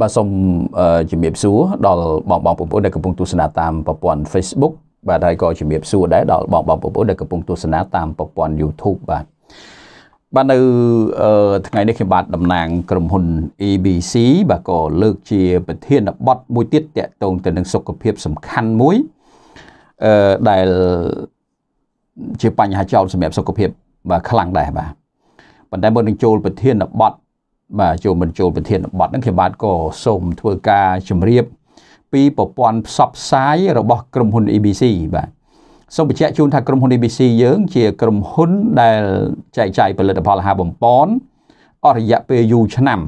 បាទសូមជំរាបសួរដល់បងបងប្អូនដែលកំពុងទស្សនាតាមប្រព័ន្ធ Facebook បាទហើយក៏ជំរាបសួរដែរដល់បងបងប្អូនដែលកំពុងទស្សនាតាមប្រព័ន្ធ YouTube បាទបាទនៅថ្ងៃនេះខ្ញុំបាទតំណាង ក្រុមហ៊ុន ABC បាទក៏លើកជា ប្រធានបទមួយទៀតតកតងទៅនឹងសុខភាពសំខាន់មួយអឺដែលជាបញ្ហាចោលសម្រាប់សុខភាពបាទខ្លាំងដែរបាទប៉ុន្តែមុននឹងចូលប្រធានបទបាទចូលមិនចូលប្រធានបទហ្នឹងខ្ញុំបាទក៏សូមធ្វើការជម្រាប ពីប្រព័ន្ធផ្សព្វផ្សាយរបស់ ក្រុមហ៊ុន ABC បាទសូមបញ្ជាក់ជូន ថាក្រុមហ៊ុន ABC យើង ជាក្រុមហ៊ុនដែលចែកចាយផលិតផលអាហារបំពន់អស់រយៈពេលយូរឆ្នាំ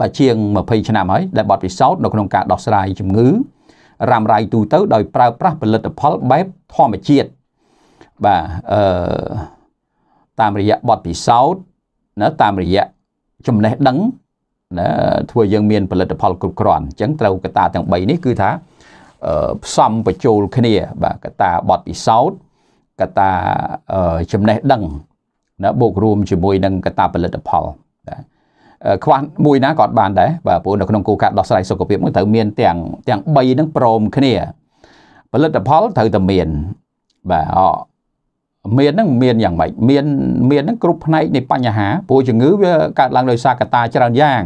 បាទជាង20ឆ្នាំហើយដែលបទពិសោធន៍នៅក្នុងការដោះស្រាយជំងឺរ៉ាំរ៉ៃទូទៅ ដោយប្រើប្រាស់ផលិតផលបែបធម្មជាតិបាទអឺតាមរយៈបទពិសោធន៍ណាតាមរយៈចំណេះដឹងណាធ្វើយើងមានផលិតផលគ្រប់គ្រាន់អញ្ចឹងត្រូវកត្តាទាំង3នេះគឺថាផ្សំបញ្ចូលគ្នាបាទកត្តាបទពិសោធន៍កត្តាចំណេះដឹងណាបូករួមជាមួយនឹងកត្តាផលិតផលបាទខ្វះមួយណាក៏បាន ដែរបាទព្រោះនៅក្នុងគោលការណ៍ដោះស្រាយសុខភាពមួយត្រូវមានទាំងទាំង3ហ្នឹងព្រមគ្នាផលិតផលត្រូវតែមានបាទមានហ្នឹងមានយ៉ាងម៉េចមានមានហ្នឹងគ្រប់ផ្នែកនៃបញ្ហាព្រោះជំងឺវាកើតឡើងដោយសារកត្តាច្រើនយ៉ាង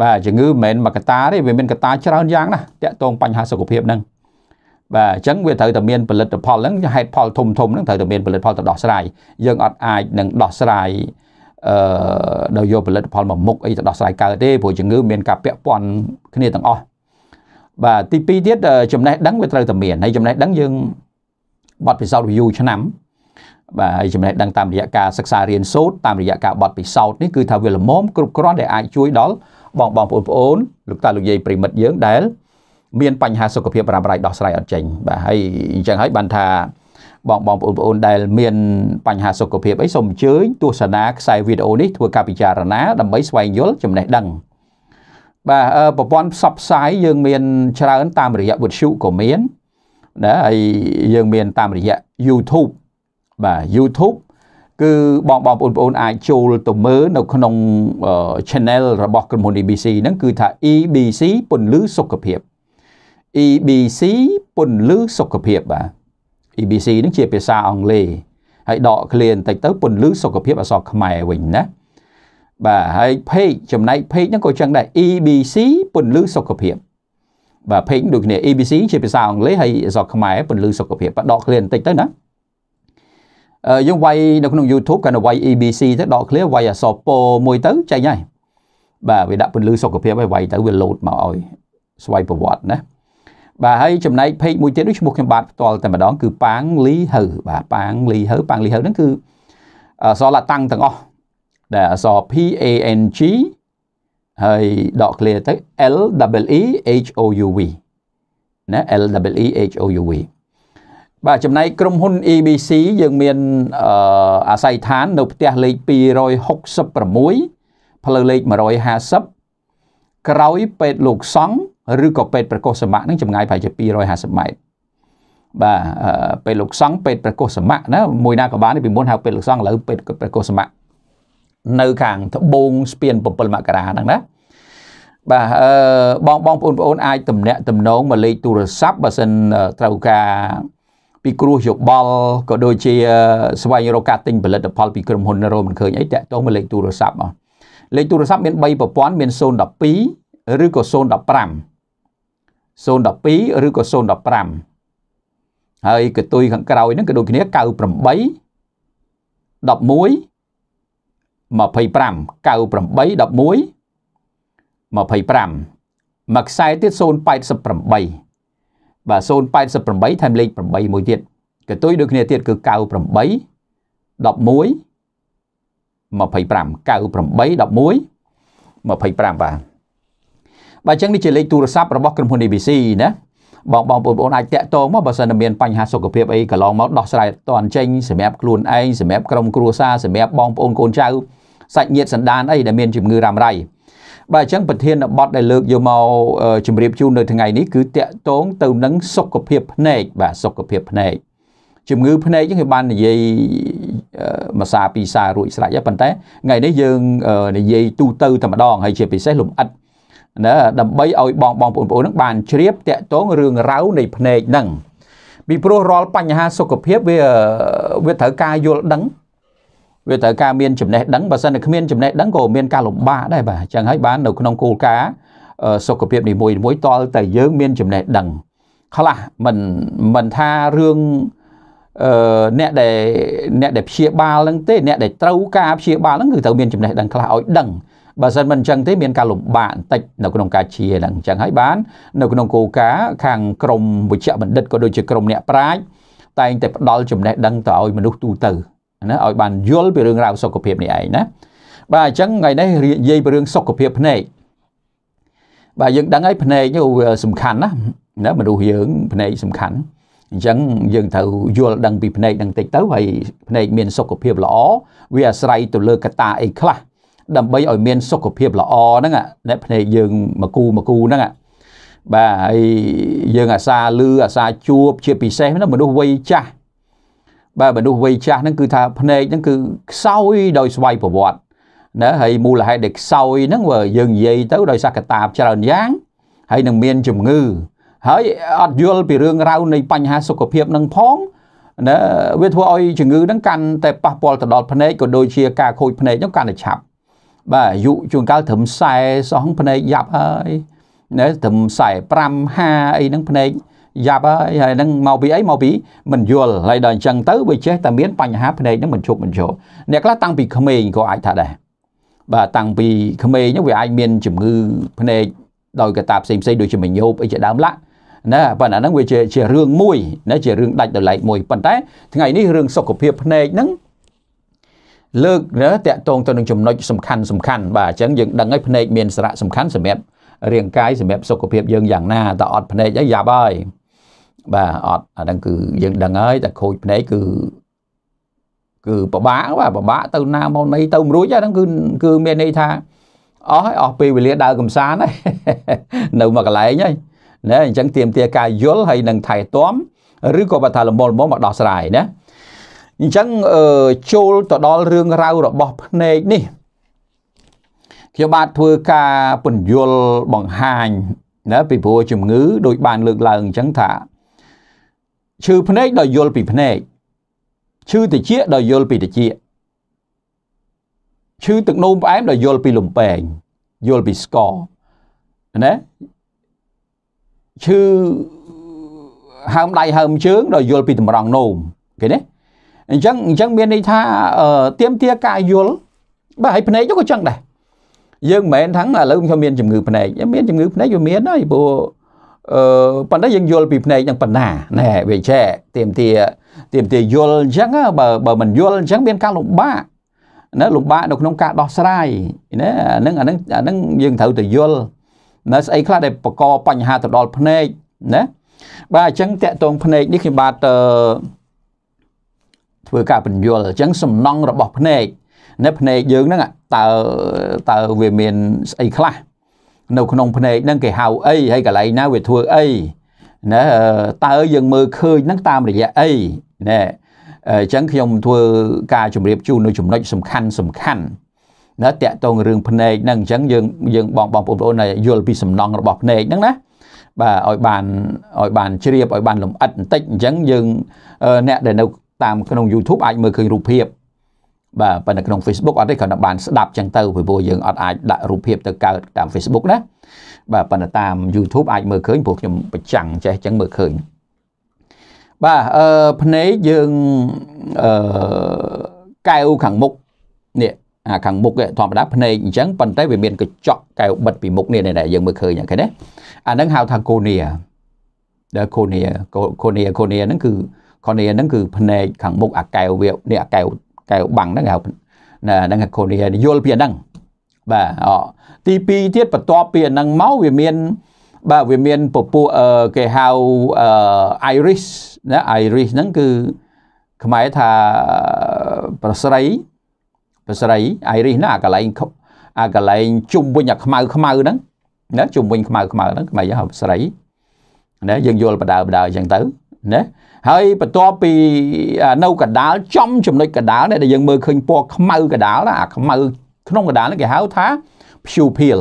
បាទជំងឺមិនមែនមួយកត្តាទេវាមានកត្តាច្រើនយ៉ាងណាស់តាក់ទងបញ្ហាសុខភាពហ្នឹងបាទអញ្ចឹងវាត្រូវតែមានផលិតផលហ្នឹងហេតុផលធំធំហ្នឹងត្រូវតែមានផលិតផលទៅដោះស្រាយយើងអត់អាចនឹងដោះស្រាយអឺដោយយកផលិតផលមកមុខអីទៅដោះស្រាយកើតទេព្រោះជំងឺ មានការពាក់ព័ន្ធគ្នាទាំងអស់បាទទី2ទៀតចំណេះដឹងវាត្រូវតែមានហើយចំណេះដឹងយើងបទពិសោធន៍ review ឆ្នាំបាទហើយចំណេះដឹងតាមរយៈការសិក្សារៀនសូត្រតាមរយៈការបត់ពិសោធន៍នេះគឺថាវាល្មមគ្រប់គ្រាន់ដែលអាចជួយដល់បងបងប្អូនប្អូនលោកតាលោកយាយប្រិមិត្តយើងដែលមានបញ្ហាសុខភាពរ៉ាំរ៉ៃដោះស្រាយអត់ចេញបាទហើយអញ្ចឹងហើយបានថា បងបងប្អូនប្អូនដែល មានបញ្ហាសុខភាពអីសូមអញ្ជើញទស្សនាខ្សែវីដេអូនេះធ្វើការពិចារណាដើម្បីស្វែងយល់ចំណេះដឹងបាទប្រព័ន្ធផ្សព្វផ្សាយយើងមានច្រើនតាមរយៈវិទ្យុក៏មានណាហើយយើងមានតាមរយៈ YouTube បាទ YouTube គឺបងបងប្អូនបងអាចចូលទៅមើលនៅក្នុង channel របស់ក្រុមហ៊ុន EBC ហ្នឹងគឺថា EBC ពន្លឺសុខភាព EBC ពន្លឺសុខភាពបាទ EBC ហ្នឹងជាភាសាអង់គ្លេសហើយដកឃ្លាបន្តិចទៅពន្លឺសុខភាពអក្សរខ្មែរវិញណាបាទហើយ page ចំណែក page ហ្នឹងក៏ចឹងដែរ EBC ពន្លឺសុខភាព បាទ page ដូចគ្នា EBC ជាភាសាអង់គ្លេសហើយអក្សរខ្មែរពន្លឺសុខភាពបាទដកឃ្លាបន្តិចទៅណាយើងវាយនៅក្នុង YouTube កាន់តែវាយ EBC ទៅដក clear វាយអសពមួយទៅចេញហើយបាទវាដាក់ពន្លឺសុខភាពឲ្យវាយទៅវាលោតមកឲ្យស្វ័យប្រវត្តិណាបាទហើយចំណែក page មួយទៀតនោះឈ្មោះខ្ញុំបាទផ្ទាល់តែម្ដងគឺប៉ាងលីហៅបាទប៉ាងលីហៅប៉ាងលីហៅហ្នឹងគឺអសរឡាតាំងទាំងអស់ដែលអសរ P A N G ហើយដក clear ទៅ L W E H O U V ណា L W E H O U V បាទចំណែកក្រុមហ៊ុន EBC យើងមានអាស័យដ្ឋាន នៅផ្ទះលេខ266ផ្លូវលេខ150ក្រោយពេទ្យលោកសង្ឃឬក៏ពេទ្យប្រកុសសមៈនឹងចម្ងាយប្រហែលជា250ម៉ែត្របាទពេទ្យលោកសង្ឃពេទ្យប្រកុសសមៈណាមួយណាក៏បាន ពីមុនហៅពេទ្យលោកសង្ឃឥឡូវពេទ្យប្រកុសសមៈនៅខាងត្បូងស្ពាន7មករាហ្នឹងណាបាទអឺបងបងប្អូនបងប្អូនអាចតំណាក់តំណងមកលេខទូរស័ព្ទបើសិនត្រូវការពីគ្រោះយោបល់ក៏ដូចជា ស្វែងរកការទិញផលិតផលពីក្រុមហ៊ុនរមិនឃើញអីតាក់ទងមកលេខទូរស័ព្ទអស់លេខទូរស័ព្ទមាន3ប្រព័ន្ធមាន012ឬក៏015 012ឬក៏015ហើយកតុយខាងក្រោយហ្នឹងក៏ដូចគ្នា98 11 25 98 11 25មកខ្សែទៀត088បាទ088ថែមលេខ8មួយទៀតកតុយដូចគ្នាទៀតគឺ98 11 25 98 11 25បាទបាទអញ្ចឹងនេះជាលេខទូរស័ព្ទរបស់ក្រុមហ៊ុន ABC ណាបងបងបងប្អូនអាចតាក់ទងមកបើសិនតែមានបញ្ហាសុខភាពអីកន្លងមកដោះស្រាយតន់ចេញសម្រាប់ខ្លួនឯងសម្រាប់ក្រុមគ្រួសារសម្រាប់បងប្អូនកូនចៅសាច់ញាតិសន្តានអីដែលមានជំងឺរ៉ាំរ៉ៃបាទអញ្ចឹងប្រធានបទដែលលើកយកមកជម្រាបជូននៅថ្ងៃនេះគឺតកតងទៅនឹងសុខភាពភ្នែកបាទសុខភាពភ្នែកជំងឺភ្នែកហ្នឹងគេបាននិយាយមួយសារពីរសាររួចស្រេចប៉ុន្តែថ្ងៃនេះយើងនិយាយទូទៅតែម្ដងហើយជាពិសេសលំអិតណាដើម្បីឲ្យបងបងប្អូនហ្នឹងបានជ្រាបតកតងរឿងរ៉ាវនៃភ្នែកហ្នឹងពីព្រោះរាល់បញ្ហាសុខភាពវាវាត្រូវការយល់ដឹងវាត្រូវការមានចំណេះដឹងបើសិនតែគ្មានចំណេះដឹងក៏មានការលំបាកដែរបាទអញ្ចឹងហើយបាននៅក្នុងគោលការណ៍សុខភាពនីមួយៗតលតែយើងមានចំណេះដឹងខ្លះមិនមិនថារឿងអឺអ្នកដែលអ្នកដែលព្យាបាលហ្នឹងទេអ្នកដែលត្រូវការព្យាបាលហ្នឹងគឺត្រូវមានចំណេះដឹងខ្លះឲ្យដឹងបើមិនមិនអញ្ចឹងទេមានការលំបាកបន្តិចនៅក្នុងការជាហ្នឹងអញ្ចឹងហើយបាននៅក្នុងគោលការណ៍ខាងក្រមវិជ្ជបណ្ឌិតក៏ដូចជាក្រមអ្នកប្រាជ្ញតែងតែផ្ដល់ចំណេះដឹងទៅឲ្យមនុស្សទូទៅណាឲ្យបានយល់ពីរឿងរ៉ាវសុខភាពនេះឯងណាបាទអញ្ចឹងថ្ងៃនេះនិយាយពីរឿងសុខភាពភ្នែកបាទយើងដឹងហើយភ្នែកនេះវាសំខាន់ណាណាមនុស្សយើងភ្នែកសំខាន់អញ្ចឹងយើងត្រូវយល់ដឹងពីភ្នែកនឹងតិចទៅហើយភ្នែកមានសុខភាពល្អវាអាស្រ័យទៅលើកត្តាអីខ្លះដើម្បីឲ្យមានសុខភាពល្អហ្នឹងណាភ្នែកយើងមកគូមកគូហ្នឹងបាទហើយយើងអាសាលឺអាសាជួបជាពិសេសមនុស្សវ័យចាស់បើមនុស្សវ័យចាស់ហ្នឹងគឺថាភ្នែកហ្នឹងគឺខ្សោយដោយស្វ័យប្រវត្តិណាហើយមូលហេតុដែលខ្សោយហ្នឹងបើយើងនិយាយទៅដោយសកតាច្រើនយ៉ាងហើយនឹងមានជំងឺ ហើយអត់យល់ពីរឿងរ៉ាវនៃបញ្ហាសុខភាពនឹងផងណាវាធ្វើឲ្យជំងឺហ្នឹងកាន់តែប៉ះពាល់ទៅដល់ភ្នែកក៏ដូចជាការខូចភ្នែកហ្នឹងកាន់តែឆាប់ បាទអាយុជួនកាលត្រឹម40សោះភ្នែកយ៉ាប់ហើយណាត្រឹម45 50អីហ្នឹងភ្នែកយ៉ាប់ហើយហើយនឹងមកពីអីមកពីមិនយល់ហើយដល់អញ្ចឹងទៅវាចេះតែមានបញ្ហាភ្នែកនឹងមិនជប់មិនជោអ្នកខ្លះតាំងពីក្មេងក៏អាចថាដែរបាទតាំងពីក្មេងហ្នឹងវាអាចមានជំងឺភ្នែកដោយកត្តាផ្សេងផ្សេងដូចជាមញោបអីជាដើមឡាក់ណាប៉ុន្តែហ្នឹងវាជាជារឿងមួយណាជារឿងដាច់ដោយឡែកមួយប៉ុន្តែថ្ងៃនេះរឿងសុខភាពភ្នែកហ្នឹងលើកណាតកតងទៅនឹងចំណុចសំខាន់សំខាន់បាទអញ្ចឹងយើងដឹងហើយភ្នែកមានសារៈសំខាន់សម្រាប់រាងកាយសម្រាប់សុខភាពយើងយ៉ាងណាតើអត់ភ្នែកអីយ៉ាប់ហើយបាទអត់អាហ្នឹងគឺយើងដឹងហើយតែខូចភ្នែកគឺគឺពិបាកបាទពិបាកទៅណាមកណីទៅមិនរួចហ្នឹងគឺគឺមានន័យថាអស់ហើយអស់ពេលវេលាដើរកំសាន្តហើយនៅមួយកន្លែងហើយណាអញ្ចឹងទៀមទាការយល់ហើយនឹងថែទាំឬក៏បើថាលមលមកមកដោះស្រាយណាអញ្ចឹងចូលទៅដល់រឿងរ៉ាវរបស់ភ្នែកនេះខ្ញុំបាទធ្វើការពន្យល់បង្ហាញណាពីព្រោះជំងឺ ដូចបានលើកឡើងអញ្ចឹងថាឈឺភ្នែកដល់យល់ពីភ្នែកឈឺតិចដល់យល់ពីតិចឈឺទឹកនោមផ្អែមដល់យល់ពីលំពេងយល់ពីស្ករណាឈឺហើមដៃហើមជើងដល់យល់ពីតម្រង់នោមគេណាអញ្ចឹងអញ្ចឹងមានន័យថាទៀមទាការយល់បាទហើយភ្នែកនោះក៏ចឹងដែរយើងមិនមែនថាឥឡូវខ្ញុំមានជំងឺភ្នែកមានជំងឺភ្នែកវាមានហើយព្រោះអឺប៉ុន្តែយើងយល់ពីផ្នែកហ្នឹងប៉ុណ្ណាណែវាចេះទៀមទាទៀមទាយល់អញ្ចឹងបើបើមិនយល់អញ្ចឹងមានការលំបាកណាលំបាកនៅក្នុងការដោះស្រាយណាអាហ្នឹងអាហ្នឹងអាហ្នឹងយើងត្រូវទៅយល់ណាស្អីខ្លះដែលបង្កបញ្ហាទៅដល់ភ្នែកណាបាទអញ្ចឹងតកតងភ្នែកនេះខ្ញុំបាទធ្វើការបញ្យល់អញ្ចឹងសំណងរបស់ភ្នែកណាភ្នែកយើងហ្នឹងតើតើវាមានស្អីខ្លះនៅក្នុងភ្នែកហ្នឹងគេហៅអីហើយកន្លែងណាវាធ្វើអីណាតើយើងមើលឃើញហ្នឹងតាមរយៈអីណាអញ្ចឹងខ្ញុំធ្វើការជម្រាបជូននៅចំណុចសំខាន់សំខាន់ណាតកតងរឿងភ្នែកហ្នឹងអញ្ចឹងយើងយើងបងបងប្អូនយល់ពីសំណងរបស់ភ្នែកហ្នឹងណាបាទឲ្យបានឲ្យបានជ្រាបឲ្យបានលម្អិតបន្តិចអញ្ចឹងយើងអ្នកដែលនៅតាមក្នុង YouTube អាចមើលឃើញរូបភាពបាទប៉ុន្តែក្នុង Facebook អត់ទេគ្រាន់តែបានស្ដាប់ចឹងទៅពីព្រោះយើងអត់អាចដាក់រូបភាពទៅកើតតាម Facebook ណាបាទប៉ុន្តែតាម YouTube អាចមើលឃើញព្រោះខ្ញុំប្រចាំងចេះចឹងមើលឃើញបាទអឺភ្នែកយើងអឺកែវខាងមុខនេះអាខាងមុខធម្មតាភ្នែកអញ្ចឹងប៉ុន្តែវាមានកញ្ចក់កែវបិទពីមុខនេះនេះយើងមើលឃើញអូខេណាអាហ្នឹងហៅថាកូនីាដែលកូនីាកូនីាកូនីាហ្នឹងគឺកូនីាហ្នឹងគឺភ្នែកខាងមុខអាកែវវានេះអាកែវកែវបាំងហ្នឹងហៅហ្នឹងកូននេះយល់ពីអាហ្នឹងបាទអទី2ទៀតបន្ទាប់ពីអាហ្នឹងមកវាមាន បាទវាមានពពួកគេហៅ Iris ណា Iris ហ្នឹងគឺខ្មែរថាប្រស្រីប្រស្រី Iris ណាកន្លែងអាកន្លែងជុំវិញអាខ្មៅខ្មៅហ្នឹងណាជុំវិញខ្មៅខ្មៅហ្នឹងខ្មែរយើងហៅប្រស្រីណាយើងយល់បដើបដើអញ្ចឹងទៅណាហើយបន្ទាប់ពីនៅកដាល ចំ ចំណុចកដាលដែលយើងមើលឃើញពណ៌ខ្មៅកដាលអាខ្មៅក្នុងកដាលគេហៅថា pupil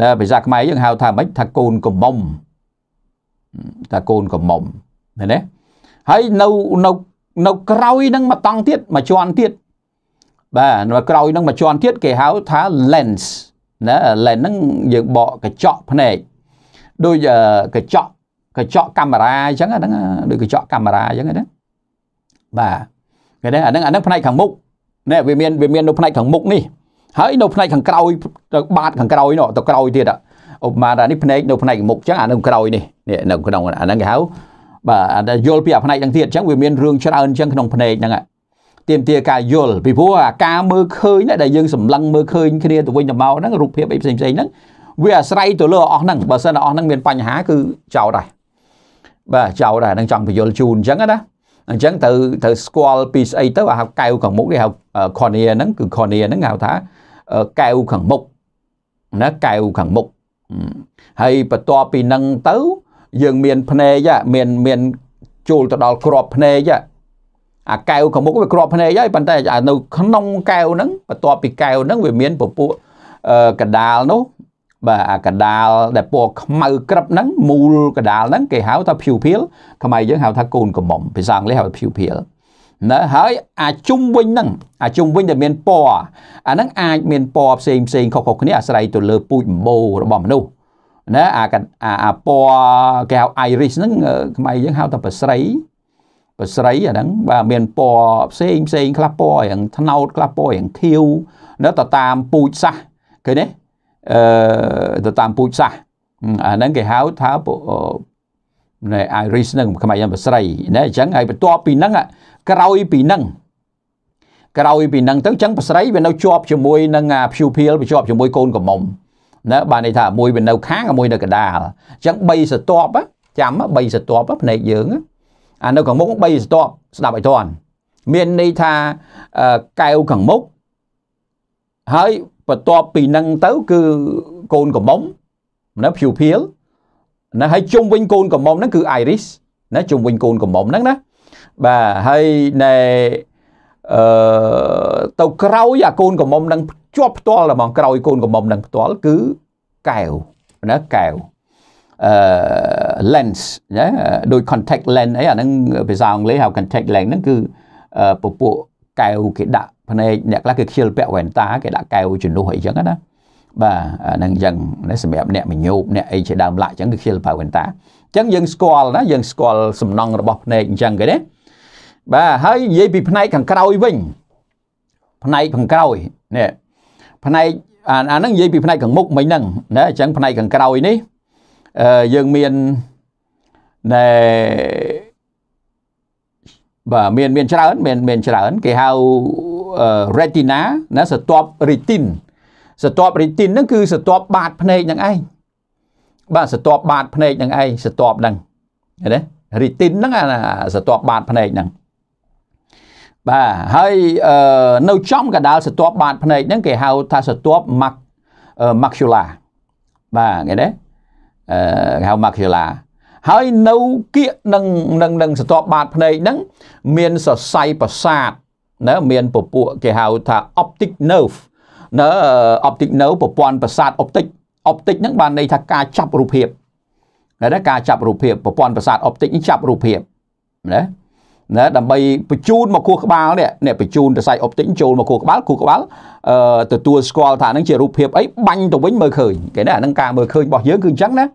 ណាភាសាខ្មែរយើងហៅថាម៉េចថាកូនកំមុំថាកូនកំមុំឃើញទេហើយនៅនៅនៅក្រោយ នឹងមកតង់ទៀតមកជាន់ទៀតបាទនៅក្រោយ នឹងមកជាន់ទៀតគេហៅថា lens ណា lens ហ្នឹងយើងបកកញ្ចក់ភ្នែកដូចកញ្ចក់កញ្ចក់កាមេរ៉ាអញ្ចឹងអាហ្នឹងដូចកញ្ចក់កាមេរ៉ាអញ្ចឹងណាបាទគេដឹងអាហ្នឹងអាហ្នឹងផ្នែកខាងមុខណែវាមានវាមាននៅផ្នែកខាងមុខនេះហើយនៅផ្នែកខាងក្រោយទៅបាតខាងក្រោយនោះទៅក្រោយទៀតឧបមាថានេះផ្នែកនៅផ្នែកមុខអញ្ចឹងអានៅក្រោយនេះនេះនៅក្នុងអាហ្នឹងគេហៅបាទយល់ពីអាផ្នែកហ្នឹងទៀតអញ្ចឹងវាមានរឿងច្រើនអញ្ចឹងក្នុងផ្នែកហ្នឹងទៀមទាការយល់ពីព្រោះអាការមើលឃើញដែលយើងសម្លឹងមើលឃើញគ្នាទៅវិញទៅមកហ្នឹងរូបភាពអីផ្សេងៗហ្នឹងវាអាស្រ័យទៅលើអស់ហ្នឹងបើសិនអស់ហ្នឹងមានបញ្ហាគឺចោលដែរបាទចោលដែរនឹងចង់បញ្យលជូនអញ្ចឹងណាអញ្ចឹងត្រូវត្រូវស្គាល់ពីស្អីទៅអាហៅកែវខាងមុខគេហៅ cornea ហ្នឹងគឺ cornea ហ្នឹងហៅថាកែវខាងមុខណាកែវខាងមុខហើយបន្ទាប់ពីហ្នឹងទៅ យើងមានភ្នែកមានមានចូលទៅដល់ក្របភ្នែកអាកែវខាងមុខវាក្របភ្នែកហើយប៉ុន្តែនៅ ក្នុងកែវហ្នឹងបន្ទាប់ពីកែវហ្នឹងវាមានពពួកកដាលនោះបាទអាកដាលដែលពណ៌ខ្មៅក្រឹបហ្នឹងមូលកដាលហ្នឹងគេហៅថា pupil ខ្មែរយើងហៅថាកូនកមុំភាសាអង់គ្លេសហៅ pupil ណាហើយអាជុំវិញហ្នឹងអាជុំវិញដែលមានពណ៌អាហ្នឹងអាចមានពណ៌ផ្សេងផ្សេងខុសៗគ្នាអាស្រ័យទៅលើពូជម្បូររបស់មនុស្សណាអាអាពណ៌គេហៅ iris ហ្នឹងខ្មែរយើងហៅថាប្រស្រីប្រស្រីអាហ្នឹង បាទមានពណ៌ផ្សេងផ្សេងខ្លះពណ៌យ៉ាងថ្នោតខ្លះពណ៌យ៉ាងខៀវនៅទៅតាមពូជសាសឃើញទេអឺទៅតាមពូជសាសអាហ្នឹងគេហៅថាណែ Iris ហ្នឹងខ្មែរយ៉ាងបស្រីណែអញ្ចឹងហើយបន្ទាប់ពីហ្នឹងក្រោយពីហ្នឹងក្រោយពីហ្នឹងទៅអញ្ចឹងបស្រីវានៅជាប់ជាមួយនឹងភូភាលវាជាប់ជាមួយកូនកំមុំណាបានន័យថាមួយវានៅ ខាងមួយនៅកដាលអញ្ចឹង3ស្ទាប់ចាំ3ស្ទាប់ភ្នែកយើងអានៅខាងមុខ3ស្ទាប់ស្ដាប់ឲ្យតាន់មានន័យថាកែវខាងមុខហើយបន្ទាប់ពីនឹងទៅគឺកូនកំមុំណាភៀវភៀលណាហើយជុំវិញកូនកំមុំហ្នឹងគឺ Iris ណាជុំវិញកូនកំមុំហ្នឹងណាបាទហើយណែអឺទៅក្រោយអាកូនកំមុំហ្នឹងជាប់ផ្ទាល់ហ្មងក្រោយកូនកំមុំហ្នឹងផ្ទាល់គឺកែវណាកែវអឺ lens ណាដូច contact lens អីអាហ្នឹងភាសាអង់គ្លេសហៅ contact lens ហ្នឹងគឺពពួកកែវគេដាក់ភ្នែកអ្នកខ្លះគេខ្ជិលពាក់វ៉ែនតាគេដាក់កែវជំនួសអីចឹងណាបាទហ្នឹងចឹងសម្រាប់អ្នកមញោបអ្នកអីជាដើមឡាក់ចឹងគឺខ្ជិលប្រើវ៉ែនតាចឹងយើងស្គាល់ណាយើងស្គាល់សំណង់របស់ភ្នែកអញ្ចឹងគេណាបាទហើយនិយាយពីផ្នែកខាងក្រោយវិញផ្នែកខាងក្រោយនេះផ្នែកអាហ្នឹងនិយាយពីផ្នែកខាងមុខមិញហ្នឹងណាអញ្ចឹងផ្នែកខាងក្រោយនេះអឺយើងមានណែបាទមានមានច្រើនមានមានច្រើនគេហៅ retina ណាស្រទាប់ retin ស្រទាប់ retin ហ្នឹងគឺស្រទាប់បាតភ្នែកហ្នឹងឯងបាទស្រទាប់បាតភ្នែកហ្នឹងឯងស្រទាប់ហ្នឹងឃើញទេ retin ហ្នឹងអាស្រទាប់បាតភ្នែកហ្នឹងបាទហើយនៅចំកដាលស្រទាប់បាតភ្នែកហ្នឹងគេហៅថាស្រទាប់ macula បាទឃើញទេអឺគេហៅ macula ហើយនៅគៀកនឹង នឹងនឹងស្រទាប់បាតភ្នែកហ្នឹងមានសរសៃប្រសាទណាមានពពួកគេហៅថា optic nerve ណា optic nerve ប្រព័ន្ធប្រសាទ optic optic ហ្នឹងបានន័យថាការចាប់រូបភាពណាការចាប់រូបភាពប្រព័ន្ធប្រសាទ optic នេះចាប់រូបភាពណាណាដើម្បីបញ្ជូនមកខួរក្បាលនេះនេះបញ្ជូនទៅសៃ optic ចូលមកខួរក្បាលខួរក្បាលអឺទទួលស្គាល់ថាហ្នឹងជារូបភាពអីបាញ់ទៅវិញមើលឃើញគេណាហ្នឹងការមើលឃើញរបស់យើងគឺអញ្ចឹងណា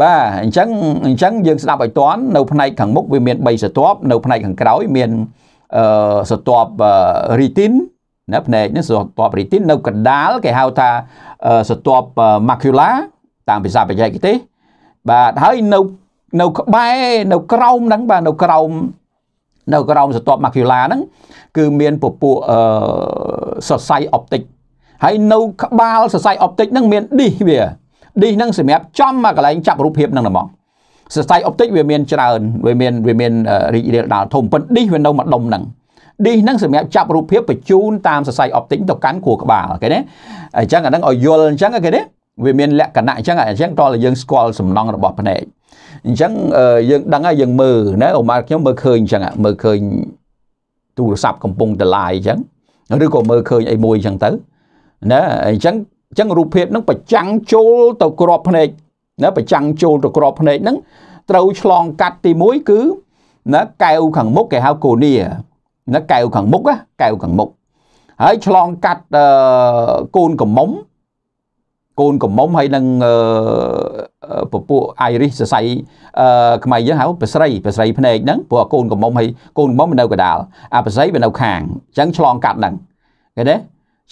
បាទអញ្ចឹងអញ្ចឹងយើងស្ដាប់ឲ្យតន់នៅផ្នែកខាងមុខវាមាន3ស្រទាប់នៅផ្នែកខាងក្រោយមានអឺស្រទាប់រីទីនណាផ្នែកនេះស្រទាប់រីទីននៅកណ្ដាលគេហៅថាស្រទាប់ macula តាមភាសាបច្ចេកទេសបាទហើយនៅនៅក្បែរនៅក្រោមហ្នឹងបាទនៅក្រោម នៅក្រោមស្រទាប់ macula ហ្នឹងគឺមានពពួកអឺសរសៃ optic ហើយនៅក្បាលសរសៃ optic ហ្នឹងមាន dish វា dish ហ្នឹងសម្រាប់ចំមកកន្លែងចាប់រូបភាពហ្នឹងហ្មងសរសៃអុបទិកវាមានច្រើនវាមានវាមានរីករាលដាលធំប៉ុន្តែឌីសវានៅមួយដុំហ្នឹងឌីសហ្នឹងសម្រាប់ចាប់រូបភាពបញ្ជូនតាមសរសៃអុបទិកទៅកាន់ខួរក្បាលគេណាអញ្ចឹងអាហ្នឹងឲ្យយល់អញ្ចឹងគេណាវាមានលក្ខណៈអញ្ចឹងអញ្ចឹងតោះយើងស្គាល់សំណង់របស់ភ្នែកអញ្ចឹងយើងដឹងហើយយើងមើលណាអូម៉ាខ្ញុំមើលឃើញអញ្ចឹងមើលឃើញទូរស័ព្ទកំពុងតឡាយអញ្ចឹងឬក៏មើលឃើញអីមួយអញ្ចឹងទៅណាអញ្ចឹងអញ្ចឹងរូបភាពនឹងប្រចាំងចូលទៅក្របភ្នែកណាប្រចាំងចូលទៅក្របភ្នែកហ្នឹងត្រូវឆ្លងកាត់ទី1គឺណាកែវខាងមុខគេហៅកូនីណាកែវខាងមុខណាកែវខាងមុខហើយឆ្លងកាត់កូនកំមុំកូនកំមុំហើយនឹងពពួក Irish សរសៃខ្មែរយើងហៅប្រស្រីប្រស្រីភ្នែកហ្នឹងព្រោះកូនកំមុំហើយកូនកំមុំនៅកដាលអាប្រស្រីវានៅខាងអញ្ចឹងឆ្លងកាត់ហ្នឹងឃើញទេ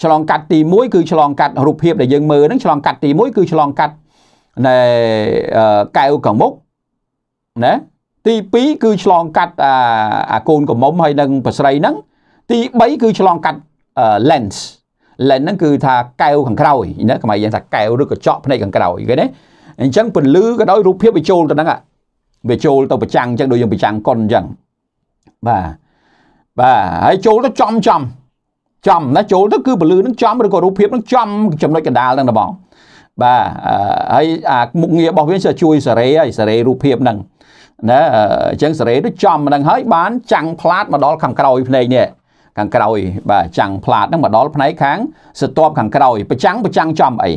ឆ្លងកាត់ទី1គឺឆ្លងកាត់រូបភាពដែលយើងមើលហ្នឹងឆ្លងកាត់ទី1គឺឆ្លងកាត់នៃកែវកមុកណាទី2គឺឆ្លងកាត់អាកូនកំមុំហើយនឹងប្រស្រីហ្នឹងទី3គឺឆ្លងកាត់ lens lens ហ្នឹងគឺ ថាកែវខាងក្រោយណាខ្មែរយើងថាកែវឬកញ្ចក់ភ្នែកខាងក្រោយគេណាអញ្ចឹងពលឺក៏ដោយរូបភាពវាចូលទៅហ្នឹងវាចូលទៅប្រចាំងអញ្ចឹងដូចយើងប្រចាំងកុនអញ្ចឹងបាទបាទហើយចូលទៅចំចំចំណាចូលទៅគឺពលឺនឹងចំឬក៏រូបភាពនឹងចំចំណុចកណ្ដាលហ្នឹងបងបាទហើយអាមុខងាររបស់វាជួយសេរីហើយសេរីរូបភាពហ្នឹងណាអញ្ចឹងសេរីទៅចំហ្នឹងហើយបានចាំងផ្លាតមកដល់ខាងក្រោយភ្នែកនេះខាងក្រោយបាទចាំងផ្លាតហ្នឹងមកដល់ផ្នែកខាងស្ទាប់ខាងក្រោយប្រចាំងប្រចាំងចំអី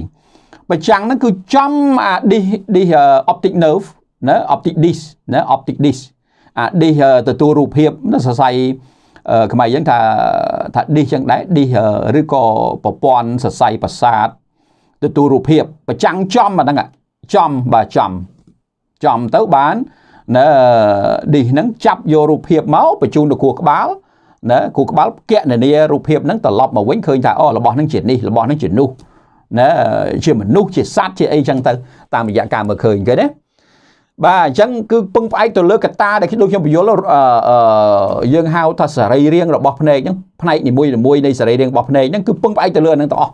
ប្រចាំងហ្នឹងគឺចំអា dish dish optic nerve ណា optic dish ណា optic dish អា dish ទទួលរូបភាពណាសរសៃខ្មែរយើងថាថា dish ចឹងដែរ dish ឬក៏ប្រព័ន្ធសរសៃប្រសាទទទួលរូបភាពប្រចាំងចំអាហ្នឹងចំបាទចំចំទៅបានណាឌីសហ្នឹងចាប់យករូបភាពមកបញ្ជូនទៅគូក្បាលណាគូក្បាលកណនីរូបភាពហ្នឹងត្រឡប់មកវិញឃើញថាអូរបស់ហ្នឹងជានេះរបស់ហ្នឹងជានោះណាជាមនុស្សជាសត្វជាអីចឹងទៅតាមរយៈការមើលឃើញគេណាបាទអញ្ចឹងគឺពឹងផ្អែកទៅលើកតាដែលដូចខ្ញុំបញ្យល់យើងហៅថាសរីរាង្គរបស់ភ្នែកហ្នឹងផ្នែកនីមួយៗនៃសរីរាង្គរបស់ភ្នែកហ្នឹងគឺពឹងផ្អែកទៅលើហ្នឹងទាំងអស់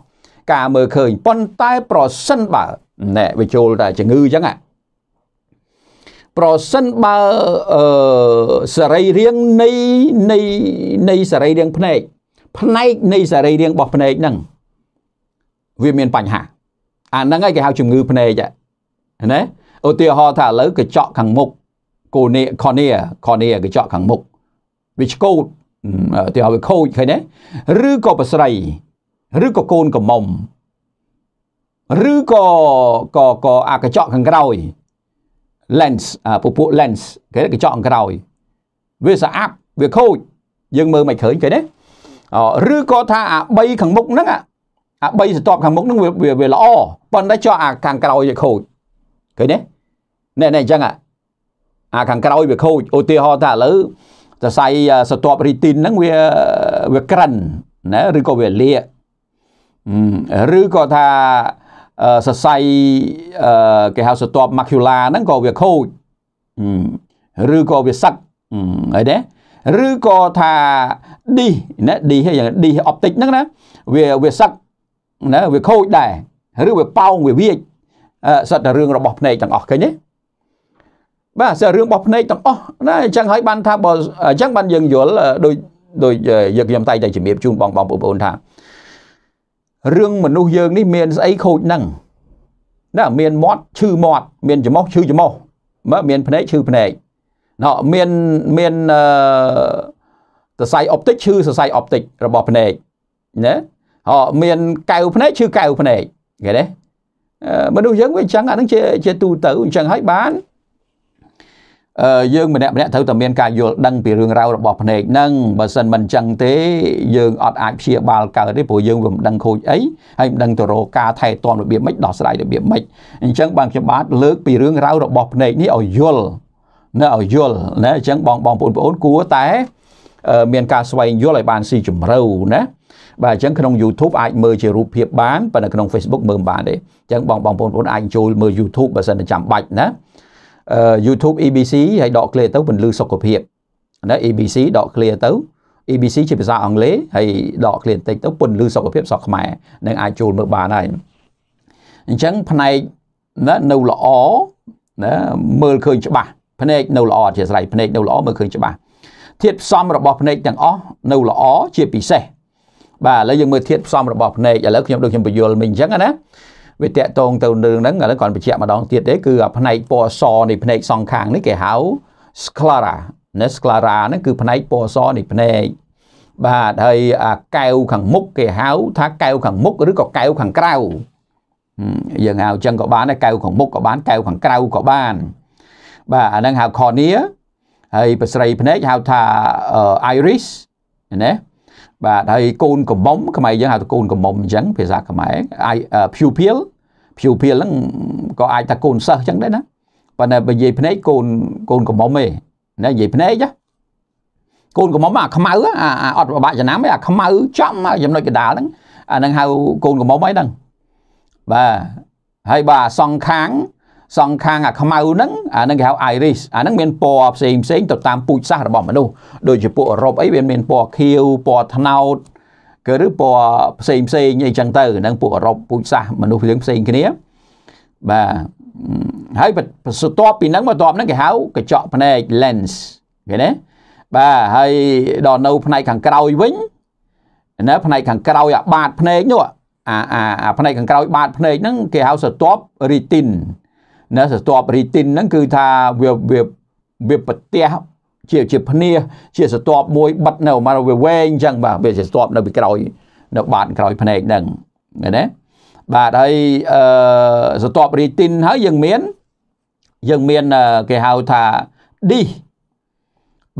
ការមើលឃើញប៉ុន្តែប្រសិនបើណែវាចូលតែជំងឺអញ្ចឹងហ่ะប្រសិនបើអឺសរីរាង្គនៃនៃនៃសរីរាង្គភ្នែកផ្នែកនៃសរីរាង្គរបស់ភ្នែកហ្នឹងវាមានបញ្ហា អាហ្នឹងឯងគេហៅ ជំងឺភ្នែកណាឧទាហរណ៍ថាឥឡូវកញ្ចក់ខាងមុខកូនីខនីខនីកញ្ចក់ខាងមុខវាឆ្កូតឧទាហរណ៍វាខូចឃើញទេឬក៏ប្រស្រីឬក៏កូនកំមុំឬក៏ក៏ក៏អាកញ្ចក់ខាងក្រោយ lens ពពួក lens គេកញ្ចក់ខាងក្រោយវាស្អាប់វាខូចយើងមើលមិនឃើញគេទេឬក៏ថាអា3ខាងមុខហ្នឹងអា3ស្ទប់ខាងមុខហ្នឹងវាវាល្អប៉ុន្តែចោះអាខាងក្រោយវាខូចឃើញទេណែណែអញ្ចឹងអាខាងក្រោយវាខូចឧទាហរណ៍ថាឥឡូវសរសៃស្ទប់រីទីនហ្នឹងវាវាក្រិនណាឬក៏វាលាកឬក៏ថាសរសៃគេហៅសតប macula ហ្នឹងក៏វាខូចឬក៏វាសឹកអីដែរឬក៏ថាឌីណាឌីហ្នឹងឌី optic ហ្នឹងណាវាវាសឹកណាវាខូចដែរឬវាប៉ោងវាវាចសិតតែរឿងរបស់ភ្នែកទាំងអស់ឃើញទេបាទសិតរឿងរបស់ភ្នែកទាំងអស់ណាអញ្ចឹងហើយបានថាបើអញ្ចឹងបានយើងយល់ដោយដោយយើងខ្ញុំតែតែជំរាបជូនបងបងប្អូនថារឿងមនុស្សយើងនេះមានស្អីខូចហ្នឹងណាមានមាត់ឈឺមាត់ មានច្មោះឈឺច្មោះមើលមានភ្នែកឈឺភ្នែកណោមានមានអឺសរសៃអុបតិកឈឺសរសៃអុបតិករបស់ភ្នែកណាហោមានកៅភ្នែកឈឺកៅភ្នែកគេទេមនុស្សយើងវាអញ្ចឹងអានឹងជាជាទូទៅអញ្ចឹងហើយបានយើងម្នាក់ម្នាក់ត្រូវតែមានការយល់ដឹងពីរឿងរ៉ាវរបស់ភ្នែកហ្នឹងបើមិនមិនចឹងទេយើងអត់អាចព្យាបាលកើតទេព្រោះយើងវាមិនដឹងខូចអីហើយមិនដឹងទៅរកការថែទាំរបៀបម៉េចដោះស្រាយរបៀបម៉េចអញ្ចឹងបានខ្ញុំបាទលើកពីរឿងរ៉ាវរបស់ភ្នែកនេះឲ្យយល់ណាឲ្យយល់ណាអញ្ចឹងបងបងប្អូនបងប្អូនគួរតែ មានការស្វែងយល់ឲ្យបានស៊ីជម្រៅណាបាទអញ្ចឹងក្នុង YouTube អាចមើលជារូបភាពបានប៉ុន្តែក្នុង Facebook មើលមិនបានទេអញ្ចឹងបងបងប្អូនបងប្អូនអាចចូលមើល YouTube បើសិនតែចាំបាច់ណា YouTube EBC ហើយដក clear ទៅពន្លឺសុខភាពណា EBC ដក clear ទៅ EBC ជាភាសាអង់គ្លេសហើយដក clear បន្តិចទៅ ពន្លឺសុខភាពសក់ខ្មែរនឹងអាចចូលមើលបានហើយអញ្ចឹងផ្នែកណានៅល្អណាមើលឃើញច្បាស់ភ្នែកនៅល្អអធិស្ស្រ័យភ្នែកនៅល្អមើលឃើញច្បាស់ធាតុផ្សំរបស់ភ្នែកទាំងអស់នៅល្អជាពិសេសបាទឥឡូវយើងមើលធាតុផ្សំរបស់ភ្នែកឥឡូវខ្ញុំដូចខ្ញុំបញ្យល់មិញអញ្ចឹងណាវាតកតងទៅនឹងហ្នឹងឥឡូវគាត់បញ្ជាក់ម្ដងទៀតទេគឺផ្នែកពណ៌សនៃផ្នែកសងខាងនេះគេហៅ sclera ណា sclera ហ្នឹងគឺផ្នែកពណ៌សនៃផ្នែកបាទហើយអាកែវខាងមុខគេហៅថាកែវខាងមុខឬក៏កែវខាងក្រៅយើងហៅអញ្ចឹងក៏បានដែរកែវខាងមុខក៏បានកែវខាងក្រៅក៏បានបាទអាហ្នឹងហៅ cornea ហើយបស្រីភ្នែកហៅថា iris ណាបាទហើយកូនកំមុំខ្មែរយើងហៅថាកូនកំមុំអញ្ចឹងភាសាខ្មែរអាយ pupil pupil ហ្នឹងក៏អាចថាកូនសិស្សអញ្ចឹងដែរណាប៉ុន្តែបើនិយាយភ្នែកកូនកូនកំមុំឯងណានិយាយភ្នែកកូនកំមុំអាខ្មៅអាអត់ប្របាក់ចំណាំឯអាខ្មៅចំចំណុចកដាលហ្នឹងអានឹងហៅកូនកំមុំឯហ្នឹងបាទហើយបាទសងខាងសងខាងអាខ្មៅហ្នឹងអាហ្នឹងគេហៅ iris អាហ្នឹងមានពណ៌ផ្សេងផ្សេងទៅតាមពូជសាសន៍របស់មនុស្សដូចជាពួកអឺរ៉ុបអីវាមានពណ៌ខៀវពណ៌ត្នោតគឺឬពណ៌ផ្សេងផ្សេងអីចឹងទៅហ្នឹងពួកអឺរ៉ុបពូជសាសន៍មនុស្សយើងផ្សេងគ្នាបាទហើយបន្ទាប់ពីហ្នឹងបន្ទាប់ហ្នឹងគេហៅកញ្ចក់ភ្នែក lens ឃើញទេបាទហើយដល់នៅផ្នែកខាងក្រោយវិញណាផ្នែកខាងក្រោយអាបាតភ្នែកនោះអាអាផ្នែកខាងក្រោយបាតភ្នែកហ្នឹងគេហៅស្រទាប់ retin ណាស្រទាប់រីទីនហ្នឹងគឺថាវាវាវាប្រទះជាជាភ្នាជាស្រទាប់មួយបិទនៅមកវាវែងអញ្ចឹងបាទវាស្រទាប់នៅពីក្រោយនៅបាតក្រោយភ្នែកហ្នឹងឃើញទេបាទហើយអឺស្រទាប់រីទីនហើយយើងមានយើងមានគេហៅថា dish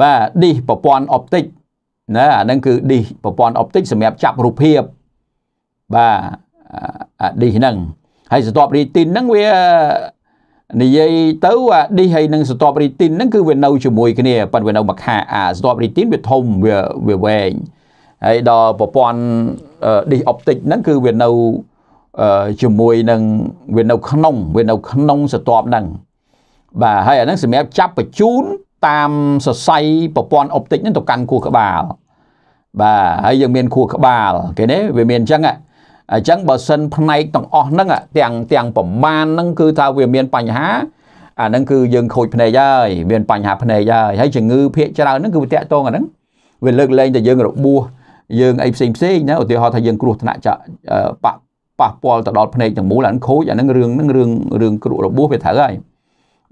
បាទ dish ប្រព័ន្ធអុបទិកណាអាហ្នឹងគឺ dish ប្រព័ន្ធអុបទិកសម្រាប់ចាប់រូបភាពបាទអា dish ហ្នឹងហើយស្រទាប់រីទីនហ្នឹងវានិយាយទៅអាឌីហើយនឹងស្ទប់រីទីនហ្នឹងគឺវានៅជាមួយគ្នាប៉ុន្តែវានៅមកខាអាស្ទប់រីទីនវាធំវាវាវែងហើយដល់ប្រព័ន្ធឌីសអុបទិកហ្នឹងគឺវានៅជាមួយនឹងវានៅក្នុង វានៅក្នុងស្ទប់ហ្នឹងបាទហើយអាហ្នឹងសម្រាប់ចាប់បញ្ជូនតាមសរសៃប្រព័ន្ធអុបទិកហ្នឹងទៅកាន់ខួរក្បាលបាទហើយយើងមានខួរក្បាលគេនេះវាមានអញ្ចឹងអញ្ចឹងបើសិនផ្នែកទាំងអស់ហ្នឹងទាំងទាំងប្រមាណហ្នឹងគឺថាវាមានបញ្ហាអាហ្នឹងគឺយើង ខូចភ្នែកហើយមាន បញ្ហាភ្នែកហើយហើយជំងឺភាគច្រើនហ្នឹងគឺវាតាក់ទងអាហ្នឹងវាលើកលែងតែយើងរបួសយើងអីផ្សេងផ្សេងណាឧទាហរណ៍ថាយើងគ្រោះថ្នាក់ចាក់ប៉ះប៉ះពាល់ទៅដល់ភ្នែកទាំងមូលអាហ្នឹងខូចអាហ្នឹងរឿងហ្នឹងរឿងរឿងគ្រោះរបួសវាត្រូវហើយ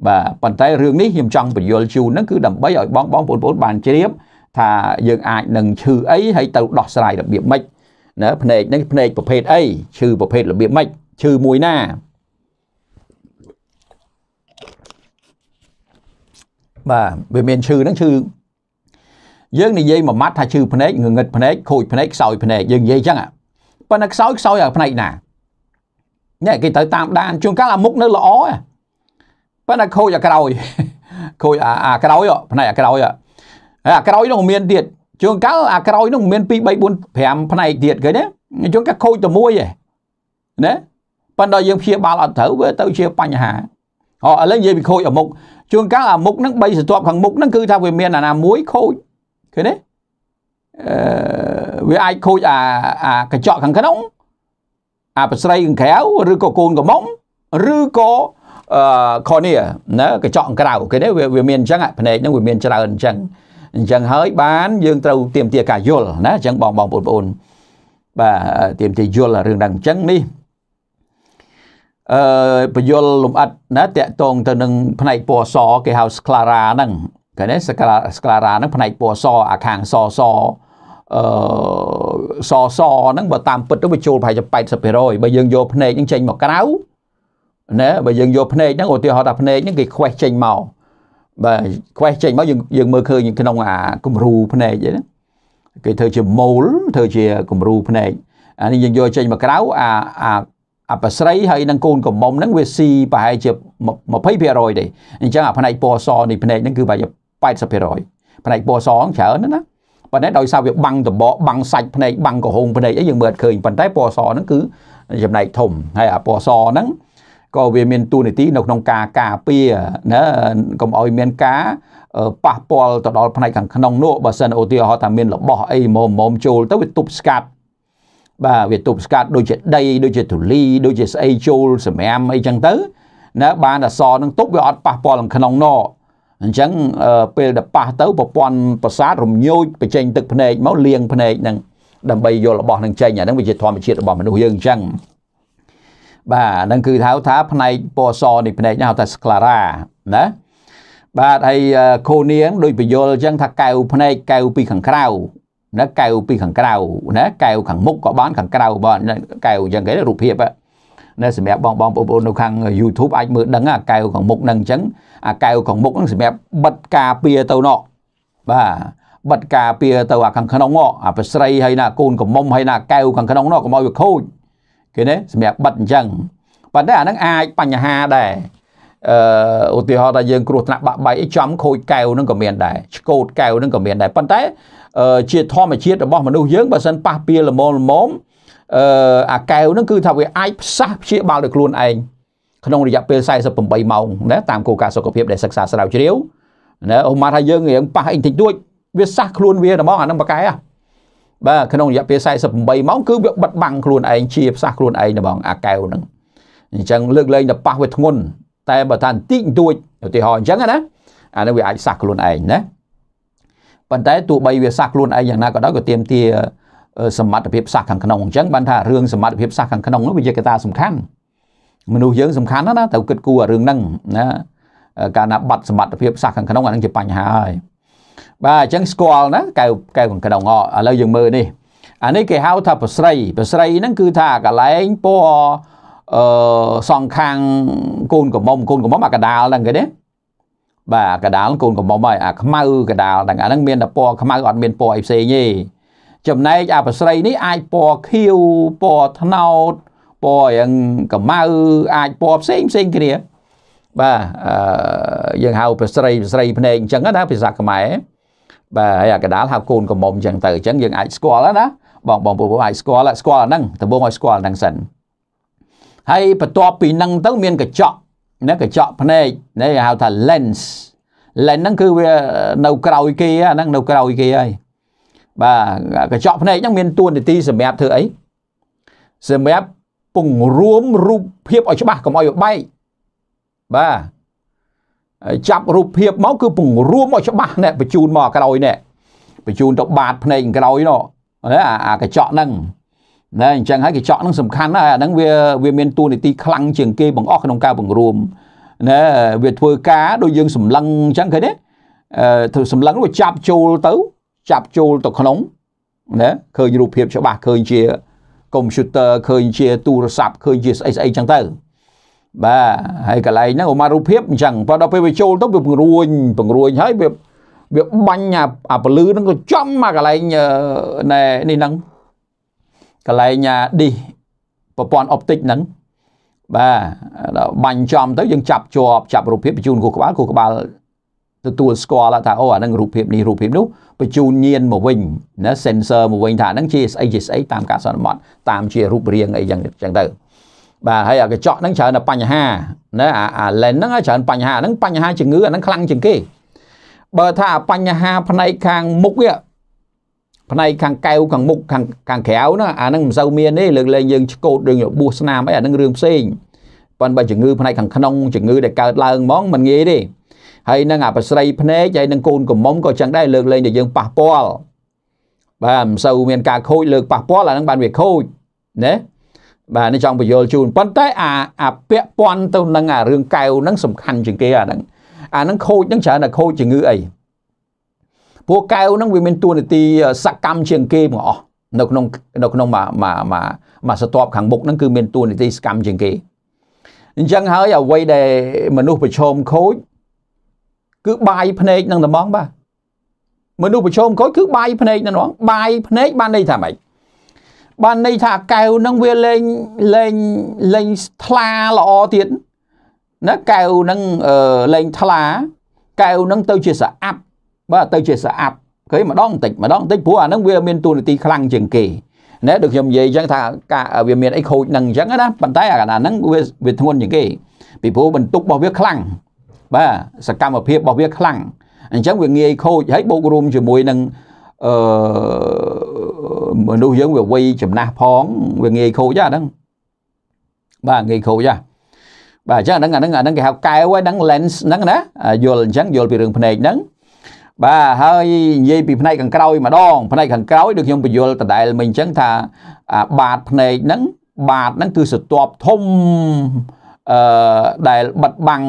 បាទប៉ុន្តែរឿងនេះខ្ញុំចង់បញ្យល់ជូនហ្នឹងគឺដើម្បីឲ្យបងបងប្អូនៗបានជ្រាបថាយើងអាចនឹងឈឺអីហើយទៅដោះស្រាយរបៀបម៉េចណាភ្នែកហ្នឹងភ្នែកប្រភេទអីឈឺប្រភេទរបៀបម៉េចឈឺមួយណាបាទវាមានឈឺហ្នឹងឈឺយើងនិយាយមួយម៉ាត់ថាឈឺភ្នែកងងឹតភ្នែកខូចភ្នែកខ្សោយភ្នែកយើងនិយាយអញ្ចឹងប៉ុន្តែខ្សោយខ្សោយអាផ្នែកណានេះគេទៅតាមដានជួនកាលអាមុខនៅល្អប៉ុន្តែខូចអាក្រោយខូចអាអាក្រោយផ្នែកអាក្រោយអាក្រោយនោះមានទៀតជួនកាលអាក្រោយនោះមាន2 3 4 5ផ្នែកទៀតឃើញទេជួនកាលខូចតែមួយឯណាប៉ុន្តែយើងព្យាបាលអត់ត្រូវវាទៅជាបញ្ហាអូឥឡូវនិយាយពីខូចអាមុខជួនកាលអាមុខហ្នឹង3ស្រទាប់ខាងមុខហ្នឹងគឺថាវាមានអាណាមួយខូចឃើញទេអឺវាអាចខូចអាអាកញ្ចក់ខាងក្នុងអាប្រស្រីខាងក្រៅឬក៏កូនកំងឬក៏អឺខនេះណាកញ្ចក់ខាងក្រៅគេនេះវាមានអញ្ចឹងភ្នែកហ្នឹងវាមានច្រើនអញ្ចឹងអញ្ចឹងហើយបានយើងត្រូវទៀមទាការយល់ណាអញ្ចឹងបងបងបងប្អូនបាទទៀមទាយល់រឿងហ្នឹងអញ្ចឹងនេះអឺបញ្យលលំអិតណាតកតងទៅនឹង ផ្នែកពណ៌សគេហៅស្ក្លារ៉ាហ្នឹងគេនេះស្ក្លាស្ក្លារ៉ាហ្នឹងផ្នែកពណ៌សអាខាងសសអឺសសហ្នឹងបើតាមពិតទៅវាចូលប្រហែលជា80%បើយើងយកភ្នែកហ្នឹងចេញមកក្រៅណាបើយើងយកភ្នែកហ្នឹងឧទាហរណ៍ថាភ្នែកហ្នឹងគេខ្វេះចេញមកបាទខ្វេះចេញមកយើងយើងមើលឃើញក្នុងអាគំរូភ្នែកហ្នឹងគេធ្វើជាមូលធ្វើជាគំរូភ្នែកអានេះយើងយកចេញមកក្រៅអាអាអបស្រីហើយនឹងកូនកំមុំហ្នឹងវាស៊ីប្រហែលជា20%ទេអញ្ចឹងអាផ្នែកពណ៌សនៃភ្នែកហ្នឹងគឺប្រហែលជា80%ផ្នែកពណ៌សច្រើនណាស់ប៉ុន្តែដោយសារវាបាំងដបបាំងសាច់ភ្នែកបាំងក្រហមភ្នែកអីយើងមើលអត់ឃើញប៉ុន្តែពណ៌សហ្នឹងគឺចំណែកធំ ហើយអាពណ៌សហ្នឹងក៏វាមានទូនីតិនៅក្នុងការការពារណាកុំឲ្យមានការប៉ះពាល់ទៅដល់ផ្នែកខាងក្នុងនោះបើសិនឧទាហរណ៍ថាមានរបស់អីមុំមុំចូលទៅវាទប់ស្កាត់បាទវាទប់ស្កាត់ដូចជាដីដូចជាធូលីដូចជាស្អីចូលសម្រាមអីចឹងទៅណាបានអសរនឹងទប់វាអត់ប៉ះពាល់ខាងក្នុងនោះអញ្ចឹងពេលដែលប៉ះទៅប្រព័ន្ធប្រសាទរំញោចបញ្ចេញទឹកភ្នែកមកលាងភ្នែកនឹងដើម្បីយករបស់នឹងចេញអាហ្នឹងវាជាធម្មជាតិរបស់មនុស្សយើងអញ្ចឹងបាទហ្នឹងគឺហៅថាផ្នែកពណ៌សនេះផ្នែកហៅថាស្ក្លារ៉ាណាបាទហើយខូនៀងដូចបញ្យលអញ្ចឹងថាកែវភ្នែកកែវពីខាងក្រៅណាកែវពីខាងក្រៅណាកែវខាងមុខក៏បានខាងក្រៅបានកែវអញ្ចឹងគេរូបភាពណាសម្រាប់បងបងប្អូននៅខាង YouTube អាចមើលដឹងអាកែវខាងមុខហ្នឹងអញ្ចឹងអាកែវខាងមុខហ្នឹងសម្រាប់បិទការពារទៅណោះបាទបិទការពារទៅអាខាងក្នុងអាប្រស្រីហើយណាកូនកមុំហើយណាកែវខាងក្នុងណោះកុំឲ្យវាខូចគេណាសម្រាប់បិទអញ្ចឹងប៉ុន្តែអាហ្នឹងអាចបញ្ហាដែរអឺឧទាហរណ៍ថាយើងគ្រោះថ្នាក់បាក់បែកអីចំ ខូចកែវហ្នឹងក៏មានដែរឆ្កូតកែវហ្នឹងក៏មានដែរប៉ុន្តែ ជាធម្មជាតិរបស់មនុស្សយើងបើសិនប៉ះពៀលល្មមល្មមអឺអាកែវហ្នឹងគឺថាវាអាចផ្សះព្យាបាលដោយខ្លួនឯងក្នុងរយៈពេល48ម៉ោងណាតាមគោលការណ៍សុខភាពដែលសិក្សាស្រាវជ្រាវណាអូម៉ាត់ថាយើងរៀងប៉ះអីបន្តិចតួចវាសះខ្លួនវាហ្មងអានឹងប៉កែហ៎បាទក្នុងរយៈពេល48ម៉ោងគឺវាបិទបាំងខ្លួនឯងជាផ្សះខ្លួនឯងបង អាកែវហ្នឹងអញ្ចឹងលើកលែងតែប៉ះវាធ្ងន់តែបើថាបន្តិចបន្តួចឧទាហរណ៍អញ្ចឹងណាអានេះវាអាចសះខ្លួនឯងណាប៉ុន្តែទោះបីវាសះខ្លួនឯងយ៉ាងណាក៏ដោយក៏ទាមទារសមត្ថភាពសះខាងក្នុងអញ្ចឹងបានថារឿងសមត្ថភាពសះខាងក្នុងនោះវាជាកត្តាសំខាន់មនុស្សយើងសំខាន់ណាស់ណាត្រូវគិតគូររឿងហ្នឹងណាការណាបាត់សមត្ថភាពសះខាងក្នុងអានឹងជាបញ្ហាហើយបាទអញ្ចឹងស្គាល់ណាកែវកែវកណ្ដងអឥឡូវយើងមើលនេះអានេះគេហៅថាប្រស្រីប្រស្រីហ្នឹងគឺថាកលែងពណ៌អឺសងខាងកូនកំមុំកូនកំមុំអាកដាលហ្នឹងគេណាបាទកដាលកូនកំមុំហើយអាខ្មៅកដាលហ្នឹងអាហ្នឹងមានតែពណ៌ខ្មៅអត់មានពណ៌អីផ្សេងទេចំណែកអាប្រស្រីនេះអាចពណ៌ខៀវពណ៌ត្នោតពណ៌យ៉ាងកម៉ៅអាចពណ៌ផ្សេងផ្សេងគ្នាបាទអឺយើងហៅប្រស្រីប្រស្រីភ្នែកអញ្ចឹងណាភាសាខ្មែរបាទហើយអាកដាលហៅកូនកមុំអញ្ចឹងទៅអញ្ចឹងយើងអាចស្គាល់ណាបងបងពូពូអាចស្គាល់ស្គាល់អាហ្នឹងដំបូងឲ្យស្គាល់អាហ្នឹងសិនហើយបន្ទាប់ពីហ្នឹងទៅមានកញ្ចក់ណាកញ្ចក់ភ្នែកនេះហៅថា lens lens ហ្នឹងគឺវានៅក្រោយគេអាហ្នឹងនៅក្រោយគេហើយបាទកញ្ចក់ភ្នែកហ្នឹងមានតួនាទីសម្រាប់ធ្វើអីសម្រាប់ពង្រួមរូបភាពឲ្យច្បាស់កុំឲ្យបែកបាទចាប់រូបភាពមកគឺពង្រួមមកច្បាស់នេះបញ្ជូនមកក្រោយនេះបញ្ជូនទៅបាតភ្នែកក្រោយនោះអាកញ្ចក់ហ្នឹងណាអញ្ចឹងហើយកញ្ចក់ហ្នឹងសំខាន់ណាស់អាហ្នឹងវាវាមានតួនាទីខ្លាំងជាងគេបង្អស់ក្នុងការពង្រួមណាវាធ្វើការដូចយើងសម្លឹងអញ្ចឹងឃើញទេធ្វើសម្លឹងវាចាប់ចូលទៅ ចាប់ចូលទៅក្នុងណាឃើញរូបភាពច្បាស់ឃើញជាកុំព្យូទ័រឃើញជា ទូរស័ព្ទឃើញជាស្អីស្អីអញ្ចឹងទៅបាទហើយកន្លែងហ្នឹងឧមារូបភាពអញ្ចឹងបើដល់ពេលវាចូលទៅវាពង្រួញពង្រួញហើយវាវាបាញ់អាពលឺហ្នឹងក៏ចំមកកន្លែងណែនេះហ្នឹងកន្លែងអាឌីសប្រព័ន្ធអុបទិកហ្នឹងបាទបាញ់ចំទៅយើងចាប់ជាប់ចាប់រូបភាពបញ្ជូនគូក្បាលគូក្បាលទទួលស្គាល់ថាអូអានឹងរូបភាពនេះរូបភាពនោះបញ្ជូនញៀនមកវិញណា sensor មកវិញថាហ្នឹងជាស្អីជាស្អីតាមការសន្មតតាមជារូបរាងអីយ៉ាងចឹងទៅបាទហើយអាកញ្ចក់ហ្នឹងច្រើនតែបញ្ហាណាអា lens ហ្នឹងច្រើនបញ្ហាហ្នឹងបញ្ហាជំងឺអាហ្នឹងខ្លាំងជាងគេបើថាបញ្ហាផ្នែកខាងមុខនេះផ្នែកខាងកែវខាងមុខខាងខាងក្រៅណាអាហ្នឹងមិនសូវមានទេលើកលែងយើងឆ្កូតរឿងរបួសស្នាមអីអាហ្នឹងរឿងផ្សេងប៉ុន្តែជំងឺ ផ្នែកខាងក្នុងជំងឺដែលកើតឡើងហ្មងមិនងាយទេហើយនឹងអាប្រស្រីភ្នែកហើយនឹងកូនកំមុំក៏ចឹងដែរលើកលែងតែយើងប៉ះពាល់បាទមិនសូវមានការខូចលើកប៉ះពាល់អាហ្នឹងបានវាខូចណាបាទនេះចង់បញ្យល់ជូនប៉ុន្តែអាអាពាក់ព័ន្ធទៅនឹងអារឿងកែវហ្នឹងសំខាន់ជាងគេអាហ្នឹងអាហ្នឹងខូចហ្នឹងច្រើនតែខូចជំងឺអីពួកកែវហ្នឹងវាមានតួនាទីសកម្មជាងគេហ្មងអស់នៅក្នុងនៅក្នុងមួយមួយមួយស្ទាប់ខាងមុខហ្នឹង គឺមានតួនាទីសកម្មជាងគេអញ្ចឹងហើយអ្វីដែលមនុស្សប្រឈមខូចគឺបាយភ្នែកនឹងត្មងបាទមនុស្សប្រឈមខូចគឺបាយភ្នែកនឹងត្មងបាយភ្នែកបានន័យថាម៉េចបានន័យថាកែវនឹងវាលេងលេងលេងថ្លាល្អទៀតណាកែវនឹងលេងថ្លាកែវនឹងទៅជាស្អាប់បាទទៅជាស្អាប់ឃើញម្ដងបន្តិចម្ដងបន្តិចព្រោះអានឹងវាមានទូនាទីខ្លាំងជាងគេណាដូចខ្ញុំនិយាយអញ្ចឹងថាវាមានអីខូចនឹងអញ្ចឹងណាប៉ុន្តែអាកណ្ដាហ្នឹងវាវាធ្ងន់ជាងគេពីព្រោះបន្ទុករបស់វាខ្លាំងបាទសកម្មភាពរបស់វាខ្លាំងអញ្ចឹងវាងាយខូចហើយបូករួមជាមួយនឹងអឺមនុស្សយើងវាវ័យចំណាស់ផងវាងាយខូចហ្នឹងបាទងាយខូចហ៎បាទអញ្ចឹងអាហ្នឹងអាហ្នឹងគេហៅកែវហ្នឹង lens ហ្នឹងណាយល់អញ្ចឹងយល់ពីរឿងភ្នែកហ្នឹងបាទហើយនិយាយពីផ្នែកខាងក្រោយម្ដង ផ្នែកខាងក្រោយដូចខ្ញុំបញ្យល់ដដែលមិញអញ្ចឹងថាបាតភ្នែកហ្នឹងបាតហ្នឹងគឺសតបធំអឺដែលបិទបាំង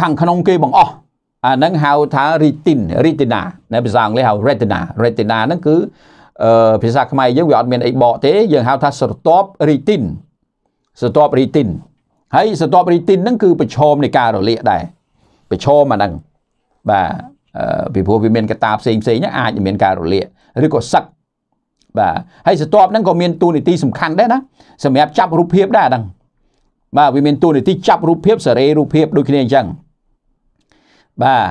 ខាងក្នុងគេបងអស់អាហ្នឹងហៅថា retin retina នៅភាសាអង់គ្លេសហៅ retina retina ហ្នឹងគឺអឺភាសាខ្មែរយើងវាអត់មានអីបកទេយើងហៅថាស្រទាប់ retin ស្រទាប់ retin ហើយស្រទាប់ retin ហ្នឹងគឺប្រឈមនៃការរលាកដែរប្រឈមអាហ្នឹងបាទពីព្រោះវាមានកតាផ្សេងផ្សេងអាចមានការរលាកឬក៏សឹកបាទហើយស្រទាប់ហ្នឹងក៏មានតួនាទីសំខាន់ដែរណាសម្រាប់ចាប់រូបភាពដែរអាហ្នឹង បាទវាមានតួនាទីចាប់រូបភាពសេរីរូបភាពដូចគ្នាអញ្ចឹងបាទ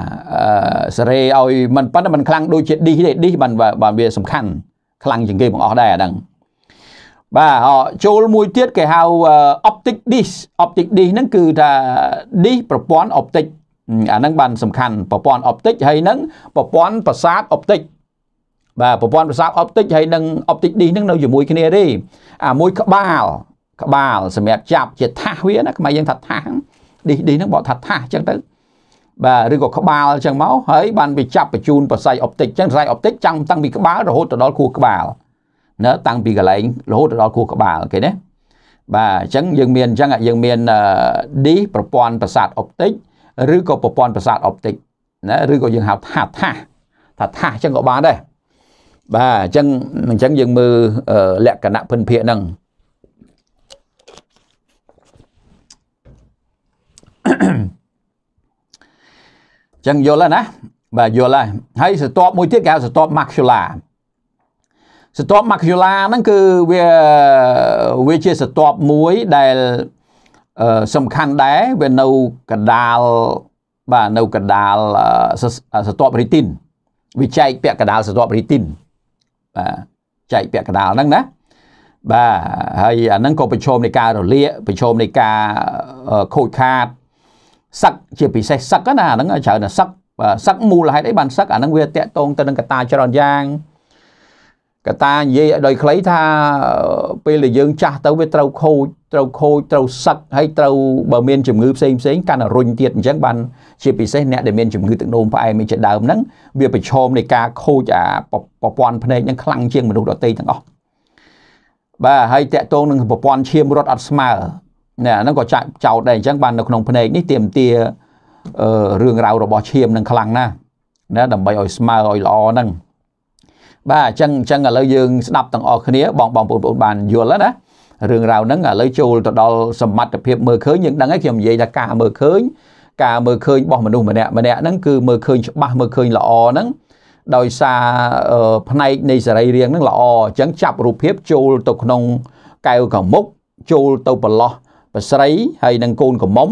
សេរីឲ្យមិនប៉ុន្តែមិនខ្លាំងដូចជាឌីសទេឌីសបានបានវាសំខាន់ខ្លាំងជាងគេបងអស់ដែរអាហ្នឹងបាទចូលមួយទៀតគេហៅ optic disc optic disc ហ្នឹងគឺថា disc ប្រព័ន្ធ optic អាហ្នឹងបាន សំខាន់ប្រព័ន្ធ optic ហើយនឹងប្រព័ន្ធប្រសាទ optic បាទប្រព័ន្ធប្រសាទ optic ហើយនឹង optic disc ហ្នឹងនៅជាមួយគ្នាទេអាមួយ ក្បាលក្បាលសម្រាប់ចាប់ជាថាសវាណាខ្មែរយើងថាថាស disc disc ហ្នឹងបកថាថាសអញ្ចឹងទៅបាទឬក៏ក្បាលអញ្ចឹងមកហើយបានវាចាប់បញ្ជូនប្រស័យអុបទិកអញ្ចឹងប្រស័យអុបទិកចាំងតាំងពីក្បាលរហូតទៅដល់ខួរក្បាលណាតាំងពីកន្លែងរហូតទៅដល់ខួរក្បាលគេណាបាទអញ្ចឹងយើងមានអញ្ចឹងយើងមានឌីប្រព័ន្ធប្រសាទអុបទិក ឬក៏ប្រព័ន្ធប្រសាទអុបទិកណាឬក៏យើងហៅថាថាថាថាអញ្ចឹងក៏បានដែរបាទអញ្ចឹងអញ្ចឹងយើងមើលលក្ខណៈភិនភាកហ្នឹងអឺចឹងយល់ហើយណាបាទយល់ហើយហើយស្រទាប់មួយទៀតគេហៅស្រទាប់ macular ស្រទាប់ macular ហ្នឹងគឺវាវាជាស្រទាប់មួយដែលសំខាន់ដែរវានៅកដាលបាទនៅកដាលស្រទាប់ retin វាចែកពាក់កដាលស្រទាប់ retin បាទចែកពាក់កដាលហ្នឹងណាបាទហើយអាហ្នឹងក៏ប្រឈមនៃការរលាកប្រឈមនៃការខូចខាតសឹកជាពិសេសសឹកណាហ្នឹងច្រើនតែសឹកសឹកមូលហេតុអីបានសឹកអាហ្នឹងវាតកតងទៅនឹងកតាច្រើនយ៉ាង កតានិយាយឲ្យដោយខ្លីថាពេលដែលយើងចាស់ទៅវាត្រូវខូចត្រូវខូចត្រូវសឹកហើយត្រូវបើមានជំងឺផ្សេងផ្សេងកាន់តែរុញទៀតអញ្ចឹងបានជាពិសេសអ្នកដែលមានជំងឺទឹកនោមផ្អែមជាដើមហ្នឹងវាប្រឈមនៃការខូចអាប្រព័ន្ធភ្នែកហ្នឹងខ្លាំងជាងមនុស្សដទៃទាំងអស់បាទហើយតកតងនឹងប្រព័ន្ធឈាមរត់អត់ស្មើណែអាហ្នឹងក៏ចាក់ចោតដែរអញ្ចឹងបាននៅក្នុងភ្នែកនេះទៀមទារឿងរ៉ាវរបស់ឈាមនឹងខ្លាំងណាស់ណាដើម្បីឲ្យស្មើឲ្យល្អហ្នឹងបាទអញ្ចឹងអញ្ចឹងឥឡូវយើងស្ដាប់ទាំងអស់គ្នាបងបងប្អូនបានយល់ហើយណារឿងរ៉ាវហ្នឹងឥឡូវចូលទៅដល់សមត្ថភាពមើលឃើញយើងដឹងហើយខ្ញុំនិយាយថាការមើលឃើញ ការមើលឃើញរបស់មនុស្សម្នាក់ម្នាក់ហ្នឹងគឺមើលឃើញច្បាស់មើលឃើញល្អហ្នឹងដោយសារផ្នែកនៃសរីរាង្គហ្នឹងល្អអញ្ចឹងចាប់រូបភាពចូលទៅក្នុងកែវក្រមុកចូលទៅប្រឡោះប្រស្រីហើយនិងកូនក្រមុំ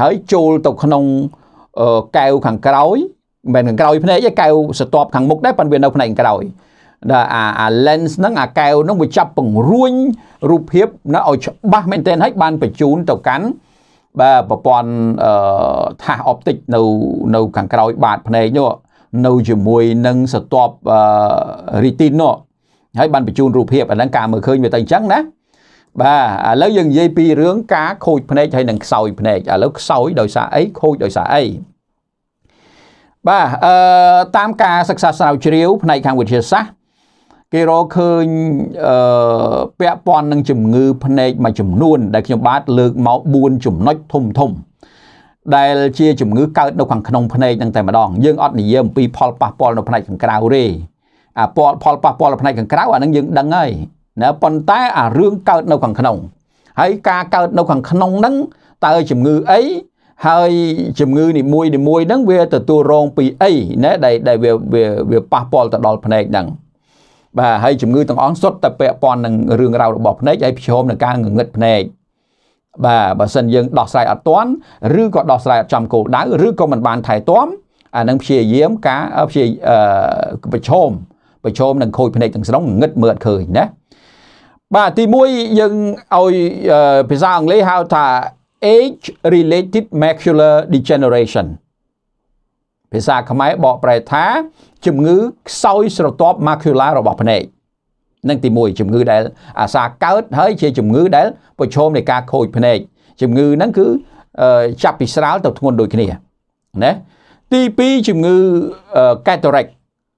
ហើយចូលទៅក្នុងកែវខាងក្រោយមិនមែនខាងក្រោយភ្នែកទេកែវសតបខាងមុខដែរប៉ុន្តែវានៅផ្នែកខាងក្រោយដែលអាអា lens ហ្នឹងអាកែវហ្នឹងវាចាប់ពង្រួញរូបភាពណាឲ្យច្បាស់មែនទែនហើយបានបញ្ជូនទៅកាន់បាទប្រព័ន្ធអឺថាស optic នៅនៅខាងក្រោយ បាតភ្នែកនោះនៅជាមួយនឹងសតបអឺ retina នោះហើយបានបញ្ជូនរូបភាពអាហ្នឹងការមើលឃើញវាទៅអញ្ចឹងណាបាទឥឡូវយើងនិយាយពីរឿងការខូចភ្នែកហើយនឹងខ្សោយភ្នែកឥឡូវខ្សោយដោយសារអីខូចដោយសារអីបាទអឺតាមការសិក្សាស្រាវជ្រាវ ផ្នែកខាងវិទ្យាសាស្ត្រគេរកឃើញអឺពាក់ព័ន្ធនឹងជំងឺភ្នែកមួយចំនួនដែលខ្ញុំបាទលើកមក4ចំណុចធំធំ ដែលជាជំងឺកើតនៅខាងក្នុងភ្នែកនឹងតែម្ដងយើងអត់និយាយអំពី ផលប៉ះពាល់នៅផ្នែកខាងក្រៅទេអាផលផលប៉ះពាល់នៅផ្នែកខាងក្រៅអានឹងយើងដឹងហើយណាប៉ុន្តែ អារឿងកើត នៅខាងក្នុងហើយការកើតនៅខាងក្នុងហ្នឹងតើជំងឺអីហើយជំងឺនីមួយនីមួយហ្នឹងវាទទួលរងពីអីណាដែលដែលវាវាប៉ះពាល់ទៅដល់ភ្នែកហ្នឹងបាទហើយជំងឺទាំងអស់សុទ្ធតែពាក់ព័ន្ធនឹងរឿងរ៉ាវរបស់ភ្នែកហើយប្រឈមនឹងការងងឹតភ្នែកបាទបើសិនយើងដោះស្រាយអត់ទាន់ឬក៏ដោះស្រាយអត់ចំគោលដៅឬក៏មិនបានថែទាំអានឹងព្យាយាមការព្យាប្រឈមប្រឈមនឹងខូចភ្នែកទាំងស្រុងងឹតមើលអត់ឃើញណាបាទទី1យើងឲ្យភាសាអង់គ្លេសហៅថា age related macular degeneration ភាសាខ្មែរបកប្រែថាជំងឺខ្សោយស្រទាប់ macular របស់ភ្នែកនឹងទី1ជំងឺដែលអាសាកើតហើយជាជំងឺដែលប្រឈមនឹងការខូចភ្នែកជំងឺហ្នឹងគឺចាប់ពីស្រាលទៅធ្ងន់ដូចគ្នាណាទី2ជំងឺ cataract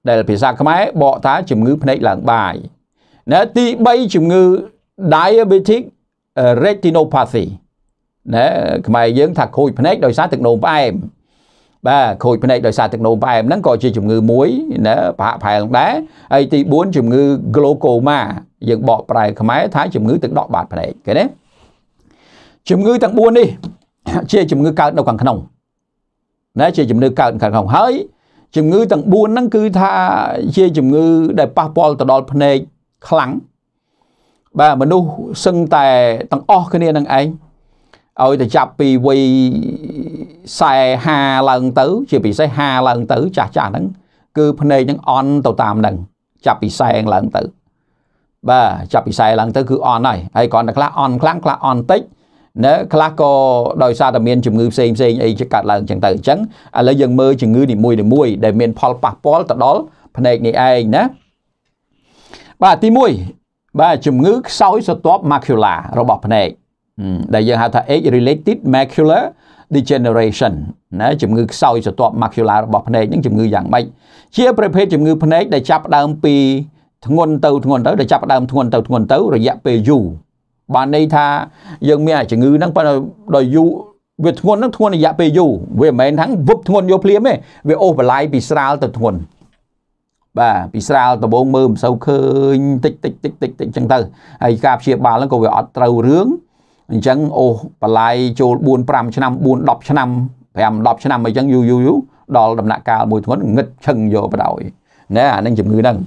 ដែលភាសាខ្មែរបកថាជំងឺភ្នែកឡើងបាយណាទី3ជំងឺ diabetic retinopathy ណាខ្មែរយើង ថាខូចភ្នែកដោយសារទឹកនោមផ្អែមបាទខូចភ្នែកដោយសារទឹកនោមផ្អែមហ្នឹងក៏ជាជំងឺមួយណាប្រហាក់ប្រហែលដែរហើយទី4ជំងឺ glaucoma យើងបកប្រែខ្មែរថាជំងឺទឹកដក់បាតភ្នែកឃើញទេជំងឺទាំង4នេះជាជំងឺកើតនៅខាងក្នុងណាជាជំងឺកើតខាងក្នុងហើយជំងឺទាំង4ហ្នឹងគឺថាជាជំងឺដែលប៉ះពាល់ទៅដល់ភ្នែកខ្លាំងបាទមនុស្សសឹងតែទាំងអស់គ្នានឹងឯងឲ្យតែចាប់ពីវ័យ45ឡើងទៅជាពិសេស50ឡើងទៅចាស់ចាស់ហ្នឹងគឺភ្នែកហ្នឹងអន់ទៅតាមហ្នឹងចាប់ពី40ឡើងទៅបាទចាប់ពី40ឡើងទៅគឺអន់ហើយហើយគ្រាន់តែខ្លះអន់ខ្លាំងខ្លះអន់តិចណែខ្លះក៏ដោយសារតែមានជំងឺផ្សេងផ្សេងអីជាកាត់ឡើងចឹងទៅអញ្ចឹងឥឡូ w យើងមើលជំងឺនីមួយៗដែលមានផលប៉ះពាល់ទៅដល់ភ្នែកនេះឯងណាបាទទី1បាទជំងឺខ្សោយស្រទាប់ macular របស់ភ្នែកដែលយើងហៅថា age related macular degeneration ណាជំងឺខ្សោយស្រទាប់ macular របស់ភ្នែកហ្នឹងជំងឺយ៉ាងម៉េចជាប្រភេទជំងឺភ្នែកដែលចាប់ដើមពី ធ្ងន់ទៅធ្ងន់ទៅដែលចាប់ដើមធ្ងន់ទៅធ្ងន់ទៅរយៈពេលយូរបានន័យថា យើងមានជំងឺហ្នឹងប៉ុន្តែដល់យូរវាធ្ងន់ហ្នឹងធ្ងន់រយៈពេលយូរវាមិនមែនថាវឹបធ្ងន់យកភ្លាមទេវាអូសបន្លាយពីស្រាលទៅធ្ងន់បាទពីស្រាលដំបងមើលមិនសូវឃើញតិចតិចតិចតិចតិចអញ្ចឹងទៅហើយការព្យាបាលហ្នឹងក៏វាអត់ត្រូវរឿងអញ្ចឹងអូបលាយចូល4 5ឆ្នាំ4 10ឆ្នាំ5 10ឆ្នាំអីចឹងយូរយូរយូរដល់ដំណាក់កាលមួយធ្ងន់ងឹតឈឹងយកបដ ாய் ណាអានឹងជំងឺហ្នឹង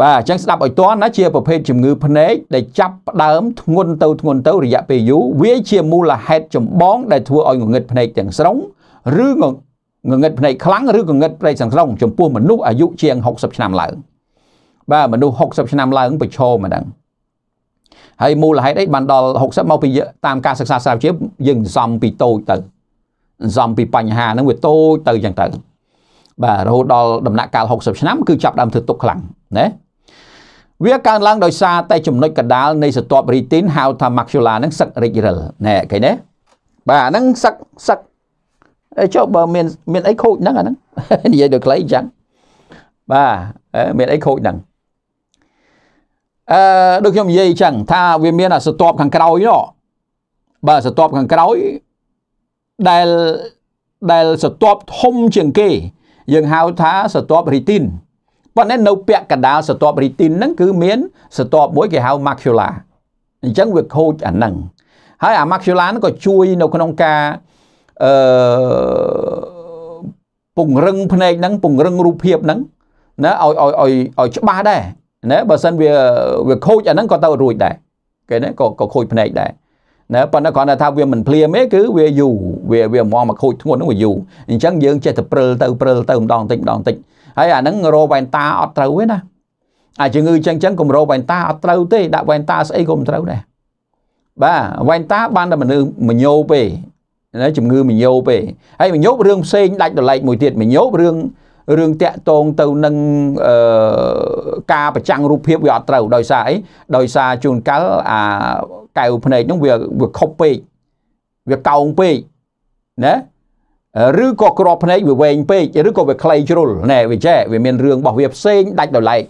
បាទអញ្ចឹងស្ដាប់ឲ្យតន់ណាជា ប្រភេទជំងឺភ្នែកដែលចាប់ផ្ដើម ធ្ងន់ទៅធ្ងន់ទៅរយៈពេលយូរវាជាមូលហេតុចម្បងដែលធ្វើឲ្យងងឹតភ្នែកទាំងស្រុងឬងងឹតភ្នែកខ្លាំងឬងងឹតភ្នែកសង្ស្រងចំពោះមនុស្សអាយុជាង60ឆ្នាំឡើងបាទមនុស្ស60ឆ្នាំឡើងប្រឈមម្ដងហើយមូលហេតុអីបានដល់60មកពីតាមការសិក្សាស្រាវជ្រាវយើងសំពីតូចទៅសំពីបញ្ហាហ្នឹងវាតូចទៅចឹងទៅបាទរហូតដល់ដំណាក់កាល60ឆ្នាំគឺចាប់ដើមធ្វើទុកខ្លាំងណាវាកើនឡើងដោយសារតែចំណុចកដាលនៃសត្វរីទីនហៅថា macular ហ្នឹងសឹករិចរិលណែឃើញទេបាទអាហ្នឹងសឹកសឹកចុះបើមានមានអីខូចហ្នឹងអាហ្នឹងនិយាយដល់ខ្លីអញ្ចឹងបាទមានអីខូចហ្នឹងអឺដូចខ្ញុំនិយាយអញ្ចឹងថាវាមានអាសតបខាងក្រោយនោះបាទសតបខាងក្រោយដែលដែលសតបធំជាងគេ យើងហៅថាសតបរីទីនប៉ុន្តែនៅ ពាក់កណ្ដាលសតបរីទីនហ្នឹងគឺមានសតបមួយគេហៅ macula អញ្ចឹងវាខូចអាហ្នឹងហើយអា macula ហ្នឹងក៏ជួយនៅក្នុងការអឺពង្រឹងភ្នែកហ្នឹងពង្រឹងរូបភាពហ្នឹងណាឲ្យឲ្យឲ្យឲ្យច្បាស់ដែរណាបើសិនវាវាខូចអាហ្នឹងក៏ទៅរួចដែរគេណាក៏ក៏ខូចភ្នែកដែរណាប៉ុន្តែគ្រាន់តែថាវាមិនភ្លាមទេគឺវាយូរវាវាមកមកខូចធ្ងន់ហ្នឹងវាយូរអញ្ចឹងយើងចេះតែព្រិលទៅព្រិលទៅម្ដងតិចម្ដងតិចហើយអាហ្នឹងរោវ៉ែនតាអត់ត្រូវទេណាអាជំងឺចឹងចឹងកម្រោវ៉ែនតាអត់ត្រូវទេដាក់វ៉ែនតាស្អីក៏មិនត្រូវដែរបាទវ៉ែនតាបានតែមនុស្សមញោពេណាជំងឺមញោបទេហើយមញោបរឿងផ្សេងដាច់ដលែកមួយទៀតមញោបរឿងរឿងតាក់តងទៅនឹងអឺការប្រចាំងរូបភាពវាអត់ត្រូវ ដោយសារអីដោយសារជួនកាលអាកែវភ្នែកហ្នឹងវាវាខុបពេកវាកោងពេកណាឬក៏ក្របភ្នែកវាវែងពេកឬក៏វាខ្លីជ្រុលណែវាចេះវាមានរឿងរបស់វាផ្សេងដាច់ដោយឡែក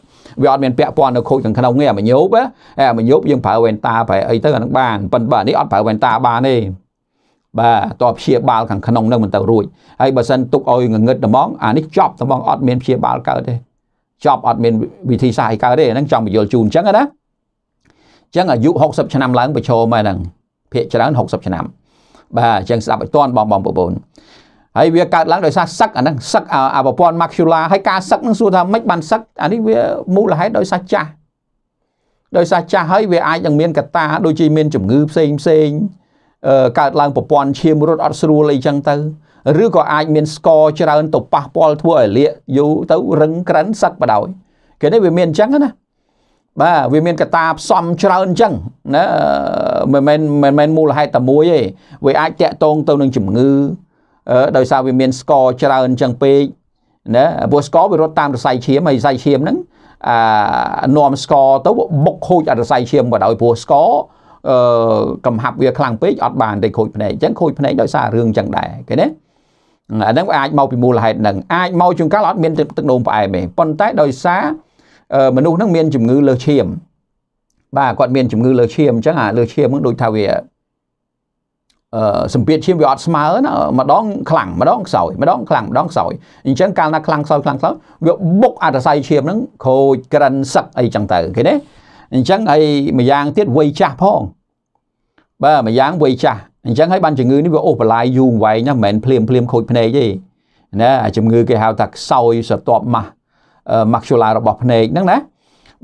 វាអត់មានពាក់ព័ន្ធនៅខូចខាងក្នុងទេអាមញោបអាមញោបយើងប្រើវ៉ែនតាប្រើអីទៅអានឹងបានប៉ុន្តែនេះអត់ប្រើវ៉ែនតាបានទេបាទតព្យាបាលខាងក្នុងនឹងមិនទៅរួចហើយបើសិនទុកឲ្យងងឹតត្មងអានេះចប់ត្មងអត់មានព្យាបាលកើតទេចប់អត់មានវិធីសាស្ត្រឲ្យកើតទេហ្នឹងចង់បញ្យល់ជូនអញ្ចឹងណាអញ្ចឹងអាយុ60ឆ្នាំឡើងប្រឈមហើយហ្នឹងភាគច្រើន60ឆ្នាំបាទអញ្ចឹងស្ដាប់ឲ្យតាន់បងបងប្អូនហើយវាកើតឡើងដោយសារសឹកអាហ្នឹងសឹកអាប្រព័ន្ធ macula ហើយការសឹកហ្នឹងសួរថាម៉េចបានសឹកអានេះវាមូលហេតុដោយសារចាស់ដោយសារចាស់ហើយវាអាចនឹងមានកត្តាដូចជាមានជំងឺផ្សេងផ្សេងកើតឡើងប្រព័ន្ធឈាមរត់អត់ស្រួលអីចឹងទៅ ឬក៏អាចមានស្ករច្រើនទៅប៉ះពាល់ធ្វើឲ្យលាកយូរទៅរឹងក្រិនសឹកបដោយ គេនេះវាមានអញ្ចឹងណាបាទវាមានកតាផ្សំច្រើនអញ្ចឹងណាមិនមែនមិនមែនមូលហេតុតែមួយទេវាអាចតាក់ទងទៅនឹងជំងឺដោយសារវាមានស្ករច្រើនអញ្ចឹងពេកណាព្រោះស្ករវារត់តាមរសៃឈាមហើយរសៃឈាមហ្នឹងអានាំស្ករទៅបុកខូចអរសៃឈាមបណ្ដោយព្រោះស្ករកំហាប់វាខ្លាំងពេកអត់បានតែខូចភ្នែកអញ្ចឹងខូចភ្នែកដោយសាររឿងអញ្ចឹងដែរគេណាអាហ្នឹងវាអាចមកពីមូលហេតុហ្នឹងអាចមកជួនកាលអត់មានទឹកទឹកនោមផ្អែមទេប៉ុន្តែដោយសារមនុស្សហ្នឹងមានជំងឺលើសឈាមបាទគាត់មានជំងឺលើសឈាមអញ្ចឹងអាលើសឈាមហ្នឹងដូចថាវាអឺសម្ពាធឈាមវាអត់ស្មើណាម្ដងខ្លាំងម្ដងខ្សោយម្ដងខ្លាំងម្ដងខ្សោយអញ្ចឹងកាលណាខ្លាំងខ្សោយខ្លាំងខ្សោយវាបុកអត្តស័យឈាមហ្នឹងខូចក្រិនសឹកអីចឹងទៅឃើញទេអញ្ចឹងហើយម្យ៉ាងទៀតវ័យចាស់ផងបាទម្យ៉ាងវ័យចាស់អញ្ចឹងហើយបានជំងឺនេះវាអូសបន្លាយយូរវែងណាមិនមែនភ្លាម ភ្លាមខូចភ្នែកទេណាអាជំងឺគេហៅថាខ្សោយសតបម៉ាស់ម៉ាក់ជូឡារបស់ភ្នែកហ្នឹងណា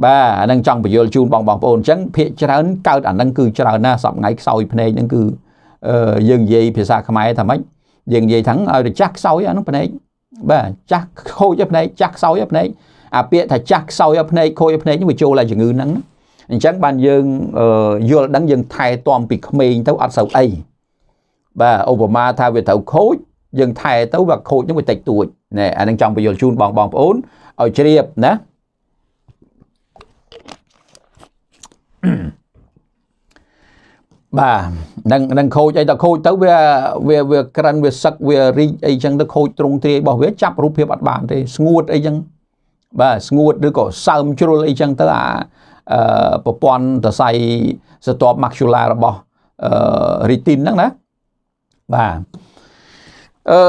បាទអានឹងចង់បញ្យល់ជូនបងបងប្អូនអញ្ចឹងភាកច្រើនកើតអានឹងគឺច្រើនណាសប្ងៃខ្សោយភ្នែកហ្នឹងគឺយើងនិយាយភាសាខ្មែរថាម៉េចយើងនិយាយថាឲ្យតែចាស់ខ្សោយអានឹងភ្នែកបាទចាស់ខូចភ្នែកចាស់ខ្សោយភ្នែកអាពាក្យថាចាស់ខ្សោយភ្នែកខូចភ្នែកនេះវាចូលតែជំងឺហ្នឹងណាអញ្ចឹងបានយើងយល់ដឹងយើងថែទាំពីក្មេងទៅអត់សូវអីបាទឧបមាថាវាត្រូវខូចយើងថែទៅវាខូចនឹងវាតិចតួចណែអានឹងចង់បញ្យល់ជូនបងបងប្អូនឲ្យជ្រាបណាបាទនឹងនឹងខូចអីតខូចទៅវា វាវាក្រិនវាសឹកវារីកអីចឹងទៅខូចទ្រង់ទ្រាយរបស់វាចាប់រូបភាពអត់បានទេស្ងួតអីចឹងបាទស្ងួតឬក៏សើមជ្រុលអីចឹងទៅអាប្រព័ន្ធសរសៃសតប maxilla របស់ retin ហ្នឹងណាបាទអឺ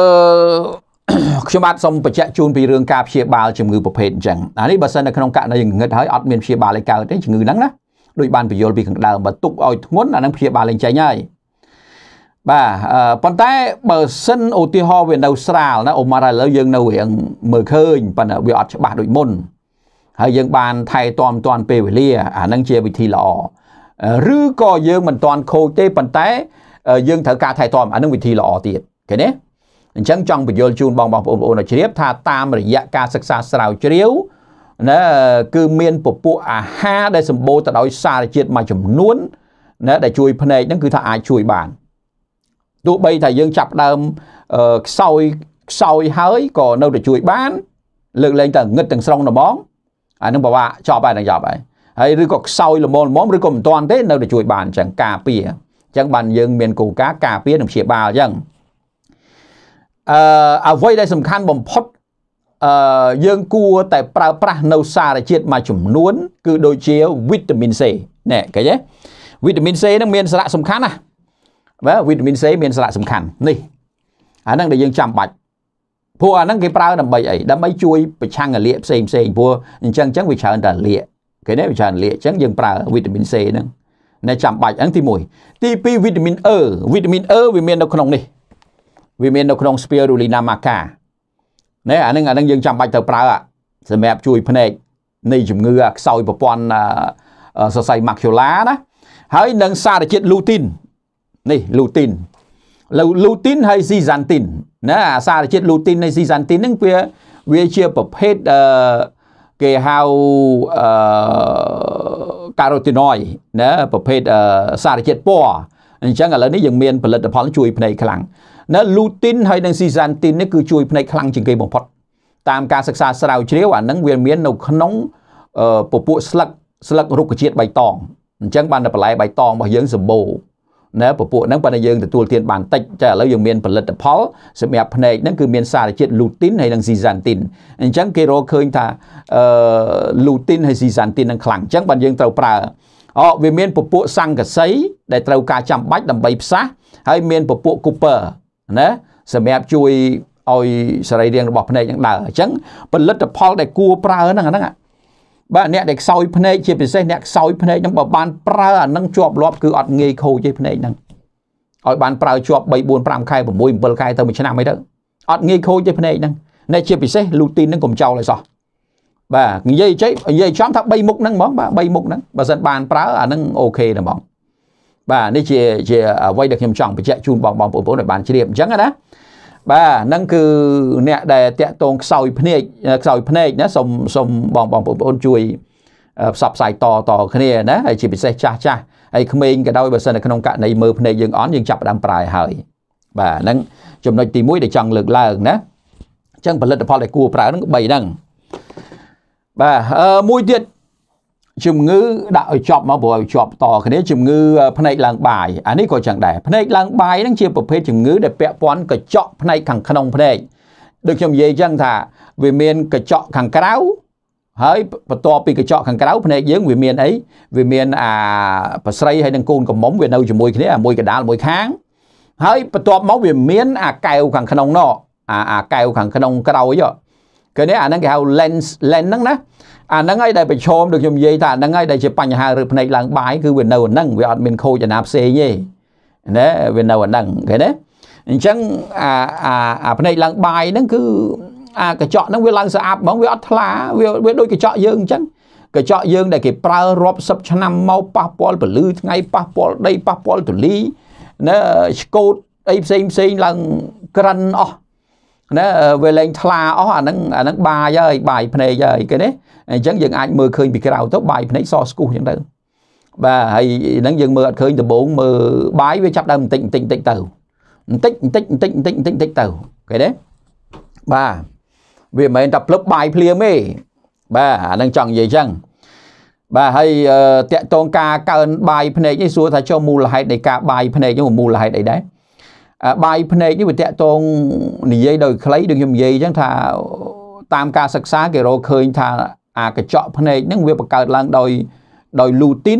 ខ្ញុំបាទសូមបញ្ជាក់ជូនពីរឿងការព្យាបាលជំងឺប្រភេទអញ្ចឹងអានេះបើសិននៅក្នុងករណីងងឹតហើយអត់មានព្យាបាលឯកើតទេជំងឺហ្នឹងណាដូចបានបញ្យល់ពីខាងដើមបើទុកឲ្យធ្ងន់អានឹងព្យាបាលលេងចេញហើយបាទប៉ុន្តែបើសិនឧទាហរណ៍វានៅស្រាលណាអូម៉ារឥឡូវយើងនៅរៀងមើលឃើញប៉ុន្តែវាអត់ច្បាស់ដូចមុនហើយយើងបានថែទាំតាន់ពេលវេលាអានឹងជាវិធីល្អឬក៏យើងមិនតាន់ខូចទេប៉ុន្តែយើងត្រូវការថែទាំអានឹងវិធីល្អទៀតឃើញទេអញ្ចឹងចង់បញ្យល់ជូនបងបងប្អូនបងប្អូនឲ្យជ្រាបថាតាមរយៈការសិក្សាស្រាវជ្រាវណាគឺមានពពួកអាហារដែលសម្បូរទៅដោយ សារជាតិមួយចំនួនណាដែលជួយភ្នែកហ្នឹងគឺថាអាចជួយបានទោះបីថាយើងចាប់ដើមខ្សោយខ្សោយហើយក៏នៅតែជួយបាន លើកលែងតែងឹតទាំងស្រុងហ្មងអានឹងពិបាកចប់ហើយនឹងចប់ហើយហើយឬក៏ខ្សោយល្មមល្មមឬក៏មិនទាន់ទេ នៅតែជួយបានអញ្ចឹងការពារអញ្ចឹងបានយើងមានគោលការណ៍ការពារនិងព្យាបាលអញ្ចឹងអឺអ្វីដែលសំខាន់បំផុតអឺយើងគួរតែប្រើប្រាស់នៅសារជាតិមួយចំនួន គឺដូចជាវីតាមីន C ណែឃើញទេវីតាមីន C នឹងមានសារៈសំខាន់ណាបាទវីតាមីន C មានសារៈសំខាន់នេះអាហ្នឹងដែលយើងចាំបាច់ព្រោះអាហ្នឹងគេប្រើដើម្បីអីដើម្បីជួយប្រឆាំងអាលាកផ្សេងផ្សេងព្រោះអញ្ចឹងអញ្ចឹងវាច្រើនតែលាកគេនេះវាច្រើនលាកអញ្ចឹងយើងប្រើវីតាមីន C ហ្នឹងនៅចាំបាច់ហ្នឹងទី1ទី2វីតាមីន E វីតាមីន E វាមាននៅក្នុងនេះវាមាននៅក្នុង spirulina maca ណែអាហ្នឹងអាហ្នឹងយើងចាំបាច់ត្រូវប្រើសម្រាប់ជួយភ្នែកនៃជំងឺខ្សោយប្រព័ន្ធសរសៃ macula ណាហើយនឹងសារជាតិ lutein នេះ lutein លូទីនហើយស៊ីសាន់ទីនណាអាសារជាតិលូទីននៃស៊ីសាន់ទីនហ្នឹងវាវាជាប្រភេទអឺគេហៅអឺការ៉ូទីណុយណាប្រភេទអឺសារជាតិពណ៌អញ្ចឹងឥឡូវនេះយើងមានផលិតផលជួយភ្នែកខ្លាំងណាលូទីនហើយនិងស៊ីសាន់ទីននេះគឺជួយភ្នែកខ្លាំងជាងគេបំផុតតាមការសិក្សាស្រាវជ្រាវអានឹងវាមាននៅក្នុង ពពួកស្លឹកស្លឹករុក្ខជាតិបៃតងអញ្ចឹងបានតែបន្លែបៃតងរបស់យើងសម្បូរណាពពួកហ្នឹងប៉ុន្តែយើងទទួលទានបានតិចតែឥឡូវយើងមានផលិតផល សម្រាប់ភ្នែកហ្នឹងគឺមានសារជាតិលូទីនហើយនិងស៊ីសានទីនអញ្ចឹងគេរកឃើញថាអឺលូទីនហើយស៊ីសានទីនហ្នឹងខ្លាំងអញ្ចឹងបានយើងត្រូវប្រើអោវាមានពពួកសង្កសី ដែលត្រូវការចាំបាច់ដើម្បីផ្សះហើយមានពពួក Cooper ណាសម្រាប់ជួយឲ្យសរីរាង្គរបស់ភ្នែកហ្នឹងដើរអញ្ចឹងផលិតផលដែលគួរប្រើហ្នឹងហ្នឹងបាទអ្នកដែលខ្សោយភ្នែកជាពិសេសអ្នកខ្សោយភ្នែកហ្នឹងបើបានប្រើអានឹងជាប់លាប់គឺអត់ងាយខូចទេភ្នែកហ្នឹងឲ្យបានប្រើជាប់3 4 5ខែ6 7ខែទៅមួយឆ្នាំអីទៅអត់ងាយខូចទេភ្នែកហ្នឹងអ្នកជាពិសេសលូទីនហ្នឹងកុំចោលឲ្យសោះបាទនិយាយចេះនិយាយចំថា3មុខហ្នឹងហ្មងបាទ3មុខហ្នឹងបើសិនបានប្រើអាហ្នឹងអូខេណាបងបាទនេះជាជាអ្វីដែលខ្ញុំចង់បញ្ជាក់ជូនបងបងប្អូនឲ្យបានជ្រាបអញ្ចឹងណាបាទហ្នឹងគឺអ្នកដែលតាក់ទងខ្សោយភ្នែកខ្សោយភ្នែកណាសូមសូមបងបងប្អូនជួយផ្សព្វផ្សាយតតគ្នាណាហើយជាពិសេសចាស់ចាស់ហើយក្មេងក៏ដោយបើសិននៅក្នុងករណីមើលភ្នែកយើងអន់យើងចាប់ដើមប្រែហើយ បាទហ្នឹងចំណុចទី1ដែលចង់លើកឡើង ណាអញ្ចឹងផលិតផលដែលគួរប្រើហ្នឹង3ហ្នឹងបាទអឺមួយទៀតជំងឺដាក់ឲ្យចប់មកព្រោះឲ្យជាប់តគ្នាជំងឺផ្នែកឡើងបាយអានេះក៏ចឹងដែរផ្នែកឡើងបាយហ្នឹងជាប្រភេទជំងឺដែលពាក់ព័ន្ធកញ្ចក់ផ្នែកខាងក្នុងផ្នែកដូចខ្ញុំនិយាយចឹងថាវាមានកញ្ចក់ខាងក្រៅហើយបន្ទាប់ពីកញ្ចក់ខាងក្រៅភ្នែកយើងវាមានអីវាមានអាប្រស្រីហើយនឹងកូនកំមុំវានៅជាមួយគ្នាមួយកដាលមួយខាងហើយបន្ទាប់មកវាមាន អាកែវខាងក្នុងនោះអាអាកែវខាងក្នុងក្រោយគេនេះអាហ្នឹងគេហៅ lens lens ហ្នឹងណាអាហ្នឹងហើយដែលប្រឈមដូចខ្ញុំនិយាយថាអាហ្នឹងហើយដែលជាបញ្ហាឬភ្នែកឡើងបាយគឺវានៅអាហ្នឹងវាអត់មានខូចអាណាផ្សេងទេណាវានៅអាហ្នឹងឃើញទេអញ្ចឹងអាអាអាភ្នែកឡើងបាយហ្នឹងគឺអាកញ្ចក់ហ្នឹងវាឡើងស្អាតហ្មងវាអត់ថ្លាវាវាដូចកញ្ចក់យើងអញ្ចឹងកញ្ចក់យើងដែលគេប្រើរាប់សិបឆ្នាំមកប៉ះពាល់ពលឺថ្ងៃប៉ះពាល់ដីប៉ះពាល់ធូលីណាឆ្កូតអីផ្សេងផ្សេងឡើងក្រិនអស់ណាវាលែងថ្លាអស់អាហ្នឹងអាហ្នឹងបាយហើយបាយភ្នែកហើយគេនេះអញ្ចឹងយើងអាចមើលឃើញពីក្រៅទៅបាយភ្នែកសស្គូសអញ្ចឹងទៅបាទហើយហ្នឹងយើងមើលអត់ឃើញដំបងមើលបាយវាចាប់ដើមបន្តិចបន្តិចបន្តិចទៅបន្តិចបន្តិចបន្តិចបន្តិចបន្តិចបន្តិចទៅគេទេបាទវាមិនមែនតែភ្លឹបបាយភ្លាមទេបាទអានឹងចង់និយាយអញ្ចឹងបាទហើយតកតងការកើនបាយភ្នែកនេះសួរថាចុះមូលហេតុនៃការបាយភ្នែកនោះមូលហេតុអីដែរបាយភ្នែកនេះវាតកតងនិយាយដោយខ្លីដូចខ្ញុំនិយាយអញ្ចឹងថាតាមការសិក្សាគេរកឃើញ ថា អាកញ្ចក់ភ្នែកហ្នឹងវាបង្កើតឡើងដោយដោយលូទីន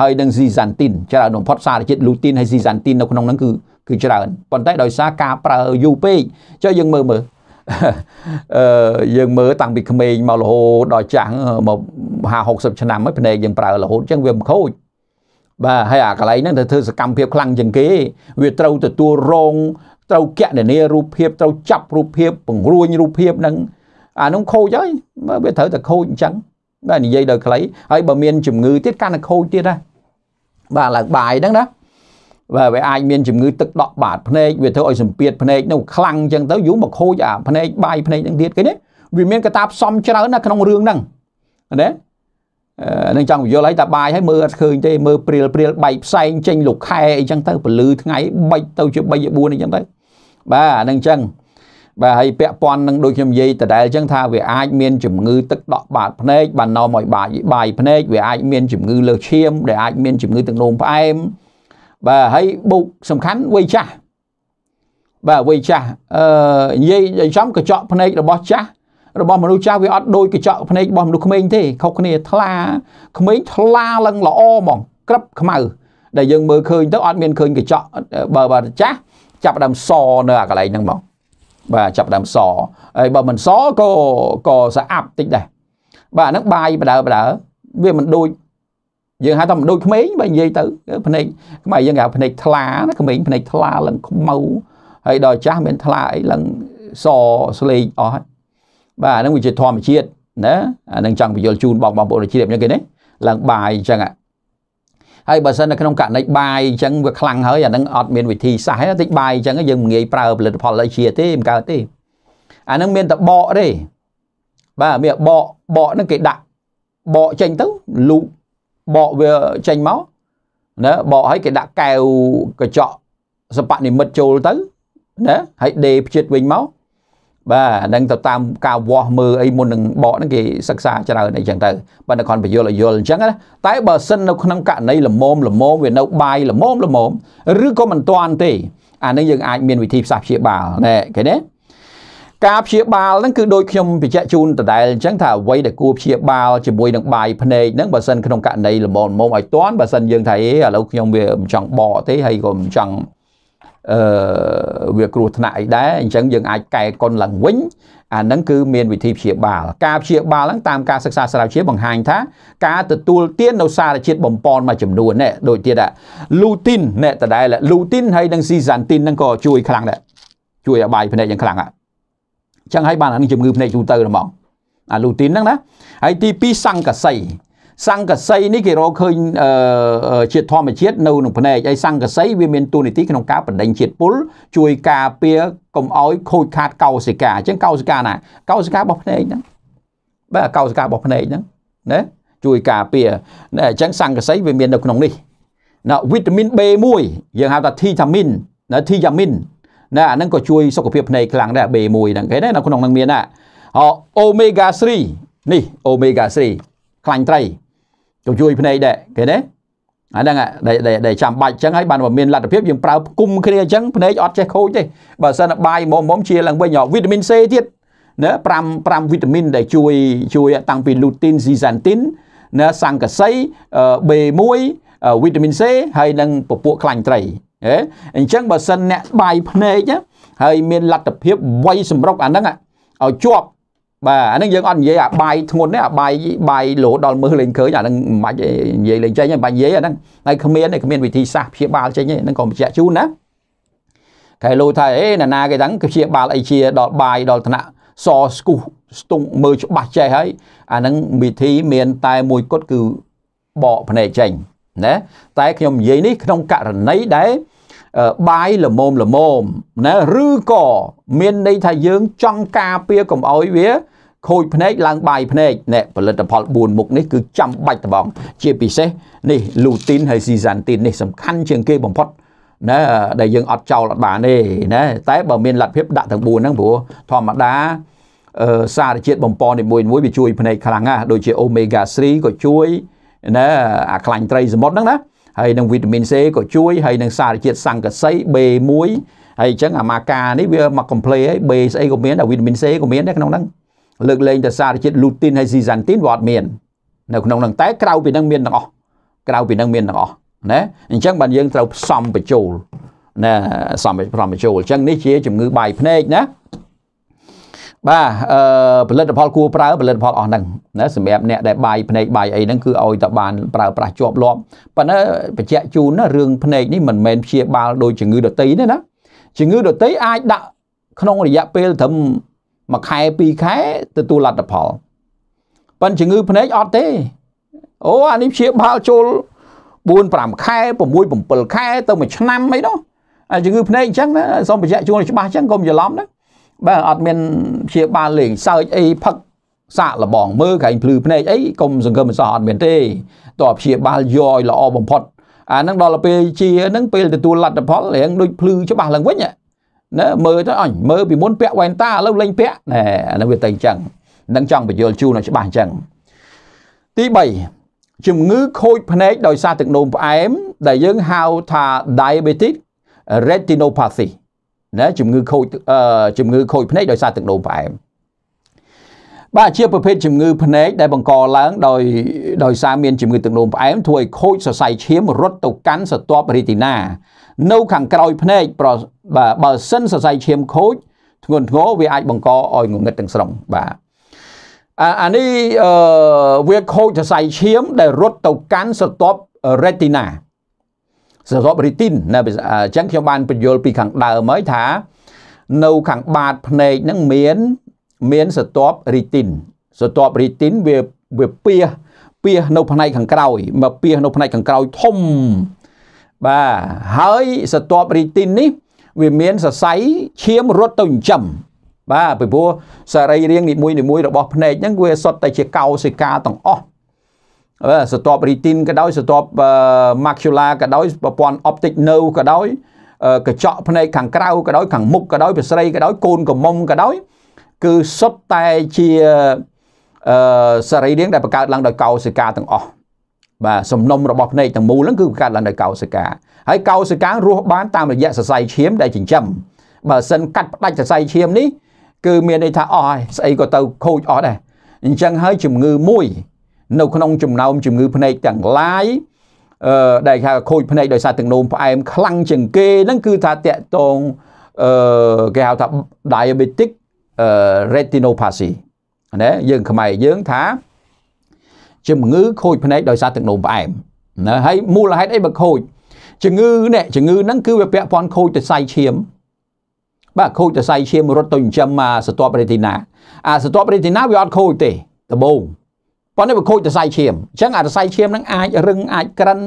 ហើយនិងស៊ីសាន់ទីនច្រើនបំផុតសារជាតិលូទីនហើយស៊ីសាន់ទីននៅក្នុងហ្នឹងគឺគឺច្រើនប៉ុន្តែដោយសារការប្រើយូរពេកចុះយើងមើលមើលអឺយើងមើលតាំងពីក្មេងមករហូតដល់ចាស់មក50 60ឆ្នាំហើយភ្នែកយើងប្រើរហូតអញ្ចឹងវាមិនខូចបាទហើយអាកន្លែងហ្នឹងទៅធ្វើសកម្មភាពខ្លាំងជាងគេ វាត្រូវទទួលរងត្រូវកណនីរូបភាពត្រូវចាប់រូបភាព បង្រួញរូបភាពហ្នឹងអានោះខូចហើយមើលវាត្រូវតែខូចអញ្ចឹងបាទនិយាយដល់ខ្លីហើយបើមានជំងឺទៀតកាន់តែខូចទៀតណាបាទឡើងបាយហ្នឹងណាបាទវាអាចមានជំងឺទឹកដក់បាតភ្នែកវាធ្វើឲ្យសម្ពាធភ្នែកនោះខ្លាំងអញ្ចឹងទៅយូរមកខូចអាភ្នែកបាយភ្នែកហ្នឹងទៀតគេនេះវាមានកតាផ្សំច្រើនណាក្នុងរឿងហ្នឹងណានឹងចង់ពយល់ហើយតាបាយហើយមើលអត់ឃើញទេមើលព្រាលព្រាលបែកផ្សែងចេញលោកខែអីចឹងទៅពលឺថ្ងៃបិចទៅជា3 4អីចឹងទៅបាទនឹងចឹងបាទហើយពាក់ព័ន្ធនឹងដូចខ្ញុំនិយាយដដែលចឹងថាវាអាច មានជំងឺទឹកដក់បាតភ្នែកបាននាំឲ្យបាយបាយភ្នែកវាអាចមានជំងឺលើសឈាមដែលអាចមានជំងឺទឹកនោមផ្អែមបាទហើយបុកសំខាន់វ័យចាស់បាទវ័យចាស់អឺនិយាយចំកញ្ចក់ភ្នែករបស់ចាស់របស់មនុស្សចាស់វាអត់ដូចកញ្ចក់ភ្នែករបស់មនុស្សក្មេងទេខុសគ្នាថ្លាក្មេងថ្លាឡើងល្អហ្មងក្រឹបខ្មៅដែលយើងមើលឃើញទៅអត់មានឃើញកញ្ចក់បើបើចាស់ចាប់ដើមសនៅអាកន្លែងហ្នឹងហ្មងបាទចាប់ដើមសហើយបើមិនសក៏ក៏ស្អាប់តិចដែរបាទហ្នឹងបាយបដើបដើវាមិនដូចយើងហៅថាមិនដូចក្មេងបើនិយាយទៅភ្នែកខ្មែរយើងហៅភ្នែកថ្លាណាក្មេងភ្នែកថ្លាឡើងខ្មៅហើយដល់ចាស់មានថ្លាអីឡើងសស្លេកអស់បាទអានឹងវាជាធម្មជាតិណាអានឹងចង់បញ្យល់ជូនបងបងប្អូនជ្រាបអញ្ចឹងគេណាឡើងបាយអញ្ចឹងហើយបើសិននៅក្នុងករណីបាយអញ្ចឹងវាខ្លាំងហើយអានឹងអត់មានវិធីសាស្ត្រទេតិចបាយអញ្ចឹងយើងងាយប្រើផលិតផលអីជាទេមិនកើតទេអានឹងមានតែបកទេបាទមានបកបកហ្នឹងគេដាក់បកចេញទៅលូកបកវាចេញមកណាបកឲ្យគេដាក់កែវកញ្ចក់សបនិមិត្តចូលទៅណាហើយដេផ្ជិតវិញមកបាទអានឹងទៅតាមការវាស់មើលអីមុននឹងបកហ្នឹងគេសិក្សាច្រើនអីចឹងទៅប៉ុន្តែគាត់បញ្យល់ឲ្យយល់អញ្ចឹងណាតែបើសិននៅក្នុងករណីលមមលមមវានៅបាយលមមលមមឬក៏មិនទាន់ទេអានឹងយើងអាចមានវិធីផ្សះព្យាបាលណែឃើញទេការព្យាបាលហ្នឹងគឺដូចខ្ញុំបញ្ជាក់ជូនដដែលអញ្ចឹងថាអ្វីដែលគួរព្យាបាលជាមួយនឹងបាយភ្នែកហ្នឹងបើសិនក្នុងករណីលមមលមមឲ្យទាន់បើសិនយើងថាអេឥឡូវខ្ញុំវាមិនចង់បកទេហើយក៏មិនចង់អឺវាគ្រោះថ្នាក់អីដែរអញ្ចឹងយើងអាចកែកុនឡើងវិញអាហ្នឹងគឺមានវិធីព្យាបាលការព្យាបាលហ្នឹងតាមការសិក្សាស្រាវជ្រាវបង្ហាញថា ការទទួលទាននៅសារជាតិបំពន់មួយចំនួននេះដូចទៀតលូទីននេះដដែលលូទីនហើយនិងស៊ីសាន់ទីនហ្នឹងក៏ជួយខ្លាំងដែរជួយឲ្យបាយភ្នែកយ៉ាងខ្លាំងអញ្ចឹងហើយបានអានឹងជំងឺភ្នែកទូទៅហ្មងអាលូទីនហ្នឹងណាហើយទី2សង្កសីសង្កសីនេះគេរកឃើញជាធម្មជាតិនៅក្នុងភ្នែកហើយសង្កសីវាមានតួនាទីក្នុងការបណ្ដេញជាតិពុលជួយការពារកុំឲ្យ ខូចខាតកោសិកាអញ្ចឹងកោសិកាណាកោសិការបស់ភ្នែកហ្នឹងបាទកោសិការបស់ភ្នែកហ្នឹងណាជួយការពារអញ្ចឹងសង្កសីវាមាននៅក្នុងនេះណាវីតាមីន B1 យើងហៅថា Thiamin ណា Thiamin ណាអាហ្នឹងក៏ជួយសុខភាពភ្នែកខ្លាំងដែរ B1 ហ្នឹងគេណានៅក្នុងហ្នឹងមានណាអូមេហ្គា3នេះអូមេហ្គា3ខ្លាញ់ត្រីក៏ជួយភ្នែកដែរគេទេអាហ្នឹងដែលចាំបាច់អញ្ចឹងហើយបានមានលទ្ធភាពយើងប្រើគុំគ្នាអញ្ចឹងភ្នែកអត់ចេះខូចទេបើសិនបាយមុំមុំជាឡើងវិញវីតាមីន C ទៀតណា5 5វីតាមីនដែលជួយជួយតាំងពី lutein zeaxanthin ណាសង្កសី B1 វីតាមីន C ហើយនិង ពពួកខ្លាញ់ត្រីហេអញ្ចឹងបើសិនអ្នកបាយភ្នែកហើយមានលទ្ធភាពវៃសម្រុកអាហ្នឹងឲ្យជាប់បាទអានឹងយើងអត់និយាយអាបាយធ្ងន់ទេអាបាយបាយលោដល់មើលលេងឃើញអានឹងមិនបាច់និយាយលេងចេញទេបាច់និយាយអាហ្នឹងហើយគ្មានគ្មានវិធីសាស្ត្រព្យាបាលចេញទេហ្នឹងក៏បញ្ជាក់ជូនណាកែលោថាអេណានាគេហ្នឹងព្យាបាលអីជាដល់បាយដល់ឋានៈសស្គូសស្ទង់មើលច្បាស់ចេះហើយអានឹងវិធីមាន តែមួយគត់គឺបកភ្នែកចេញណាតែខ្ញុំនិយាយនេះក្នុងករណីដែលបាយល្មមល្មមណាឬក៏មានន័យថាយើងចង់ការពារកុំអោយវាខូចភ្នែកឡើងបាយភ្នែកណែផលិតផល4មុខនេះគឺចាំបាច់ត្បងជាពិសេសនេះលូទីនហើយស៊ីសានទីននេះសំខាន់ជាងគេបំផុតណាដែលយើងអត់ចោលអត់បានទេណាតែបើមានលទ្ធភាពដាក់ទាំង4ហ្នឹងព្រោះធម្មតាអឺសារជាតិបំពងនីមួយៗវាជួយភ្នែកខ្លាំងណាស់ដូចជាអូមេហ្គា3ក៏ជួយណាអាខ្លាញ់ត្រីសមុទ្រហ្នឹងណាហើយនឹងវីតាមីន C ក៏ជួយហើយនឹងសារជាតិសង្កសី B1 ហើយអញ្ចឹងអាម៉ាកានេះវាមកកំ pl ឯង B ស្អីក៏មានអាវីតាមីន C ក៏មានដែរក្នុងហ្នឹងលើកលែងតែសារជាតិលូទីនហើយស៊ីសាន់ទីនវាអត់មាននៅក្នុងនឹងតែក្រៅពីនឹងមានទាំងអស់ក្រៅពីនឹងមានទាំងអស់ណាអញ្ចឹងបានយើងត្រូវផ្សំបញ្ចូលណាសំផ្សំបញ្ចូលអញ្ចឹងនេះជាជំងឺបាយភ្នែកណាបាទអឺផលិតផលគួរប្រើផលិតផលអស់ហ្នឹងណាសម្រាប់អ្នកដែលបាយភ្នែកបាយអីហ្នឹងគឺឲ្យតបានប្រើប្រាស់ជាប់លាប់ប៉ុន្តែបញ្ជាក់ជូនណារឿងភ្នែកនេះមិនមែនព្យាបាលដោយជំងឺដតីទេណាជំងឺដតីអាចដាក់ក្នុងរយៈពេលត្រឹមមួយខែពីរខែទទួលលទ្ធផលប៉ិនជំងឺភ្នែកអត់ទេអូអានេះព្យាបាលចូល4 5ខែ6 7ខែ ទៅមួយឆ្នាំអីនោះអាជំងឺភ្នែកអញ្ចឹងណាសូមបញ្ជាក់ជូនច្បាស់អញ្ចឹងកុំច្រឡំណាបាទអត់មានព្យាបាលលេងសើចអីផឹកសាក់លបងមើលក្រែងភ្លឺភ្នែកអីកុំសង្កឹមសោះអត់មានទេតើព្យាបាលយកឲ្យល្អបំផុតអាហ្នឹងដល់ទៅពេលជាហ្នឹងពេលទទួលលទ្ធផលរៀងដូចភ្លឺច្បាស់ឡើងវិញណាមើលទៅអញមើលពីមុនពាក់វ៉ែនតាឥឡូវលេងពាក់ណែអានឹងវាតែអញ្ចឹងនឹងចង់បញ្យល់ជូនឲ្យច្បាស់អញ្ចឹងទី3ជំងឺខូចភ្នែកដោយសារទឹកនោមផ្អែមដែលយើងហៅថា diabetic retinopathy ណាជំងឺខូចជំងឺខូចភ្នែកដោយសារទឹកនោមផ្អែមបាទជាប្រភេទជំងឺភ្នែកដែលបង្កឡើងដោយដោយសារមានជំងឺទឹកនោមផ្អែមធ្វើឲ្យខូចសរសៃឈាមរត់ទៅកាន់ស្រទាប់ retina នៅខាងក្រោយភ្នែកប្របើសិនសរសៃឈាមខូចធ្ងន់ធ្ងរវាអាច បង្កឲ្យងងឹតទាំងស្រុងបាទអានេះវាខូចសរសៃឈាមដែលរត់ទៅកាន់ស្រទាប់ retina ស្រទាប់ retin ណាអញ្ចឹងខ្ញុំបានបញ្យល់ពីខាងដើមហើយថា នៅខាងបាតភ្នែកហ្នឹងមានមានស្រទាប់ retin ស្រទាប់ retin វាវាពៀសពៀសនៅផ្នែកខាងក្រោយមកពៀសនៅផ្នែកខាងក្រោយធំបាទហើយសតបរីទីននេះ វាមានសរសៃឈាមរត់ទៅចិញ្ចឹមបាទពីព្រោះសរីរាង្គនីមួយនីមួយរបស់ភ្នែកហ្នឹងវាសុទ្ធតែជាកោសិកាទាំងអស់បាទសតបរីទីនក៏ដោយសតបម៉ាក់ជូឡាក៏ដោយប្រព័ន្ធអុបទិកនៅក៏ដោយកញ្ចក់ភ្នែកខាងក្រៅក៏ដោយខាងមុខក៏ដោយប្រស្រីក៏ដោយកូនកំមុំក៏ដោយគឺសុទ្ធតែជាសរីរាង្គដែលបង្កើតឡើងដោយកោសិកាទាំងអស់បាទសំណុំរបស់ភ្នែកទាំងមូលហ្នឹងគឺកើតឡើងដោយកោសិកាហើយកោសិការស់បានតាមរយៈសរសៃឈាមដែលចិញ្ចឹមបើសិនកាត់ផ្ដាច់សរសៃឈាមនេះគឺមានន័យថាអស់ហើយស្អីក៏ទៅខូចអស់ដែរអញ្ចឹងហើយជំងឺមួយ នៅក្នុងចំណោមជំងឺភ្នែកទាំងឡាយអឺដែលគេខូចភ្នែកដោយសារទឹកនោមផ្អែម ខ្លាំងជាងគេហ្នឹងគឺថាតកតងអឺគេហៅថា diabetic retinopathy ណាយើងខ្មែរយើងថាជំងឺខូចភ្នែកដោយសារទឹកនោមផ្អែមណាហើយមូលហេតុអីបើខូចជំងឺនេះជំងឺហ្នឹងគឺវាពាក់ព័ន្ធខូចទៅសៃឈាម បាទខូចទៅសៃឈាមរត់ទៅចិញ្ចឹមមកសតបរេទីណាអាសតបរេទីណាវាអត់ខូចទេដបងប៉ុន្តែវាខូចទៅសៃឈាមអញ្ចឹងអាសៃឈាមហ្នឹងអាចរឹងអាចក្រិន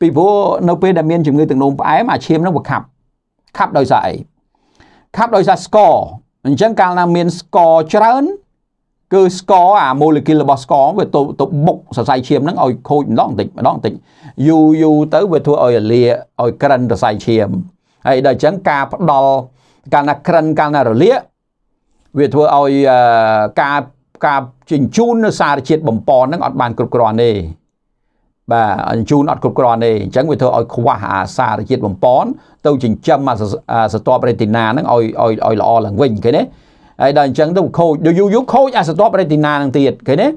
ពីព្រោះនៅពេលដែលមានជំងឺទឹកនោមផ្អែមអាឈាមហ្នឹងវាខាប់ខាប់ដោយសារអីខាប់ដោយសារស្ករអញ្ចឹងកាលណាមានស្ករច្រើនគឺស្ករអាម៉ូលេគុលរបស់ស្ករវាទៅទៅបុកសរសៃឈាមហ្នឹងឲ្យខូចម្ដងបន្តិចម្ដងបន្តិចយូរយូរទៅវាធ្វើឲ្យលាឲ្យក្រិនសរសៃឈាមហើយដល់អញ្ចឹងការផ្ដល់កាលណាក្រិនកាលណារលាកវាធ្វើឲ្យការការចិញ្ជូននៅសារជាតិបំពន់ហ្នឹងអត់បានគ្រប់គ្រាន់ទេបាទអញ្ជូនអត់គ្រប់គ្រាន់ទេអញ្ចឹងវាធ្វើឲ្យខ្វះអាសារជាតិបំពន់ ទៅចិញ្ចឹមអាសត្វរេទីណាហ្នឹងឲ្យឲ្យឲ្យល្អឡើងវិញឃើញទេហើយដល់អញ្ចឹងទៅខូចដល់យូរយូរខូចអាសតបរេទីណានឹងទៀតឃើញទេ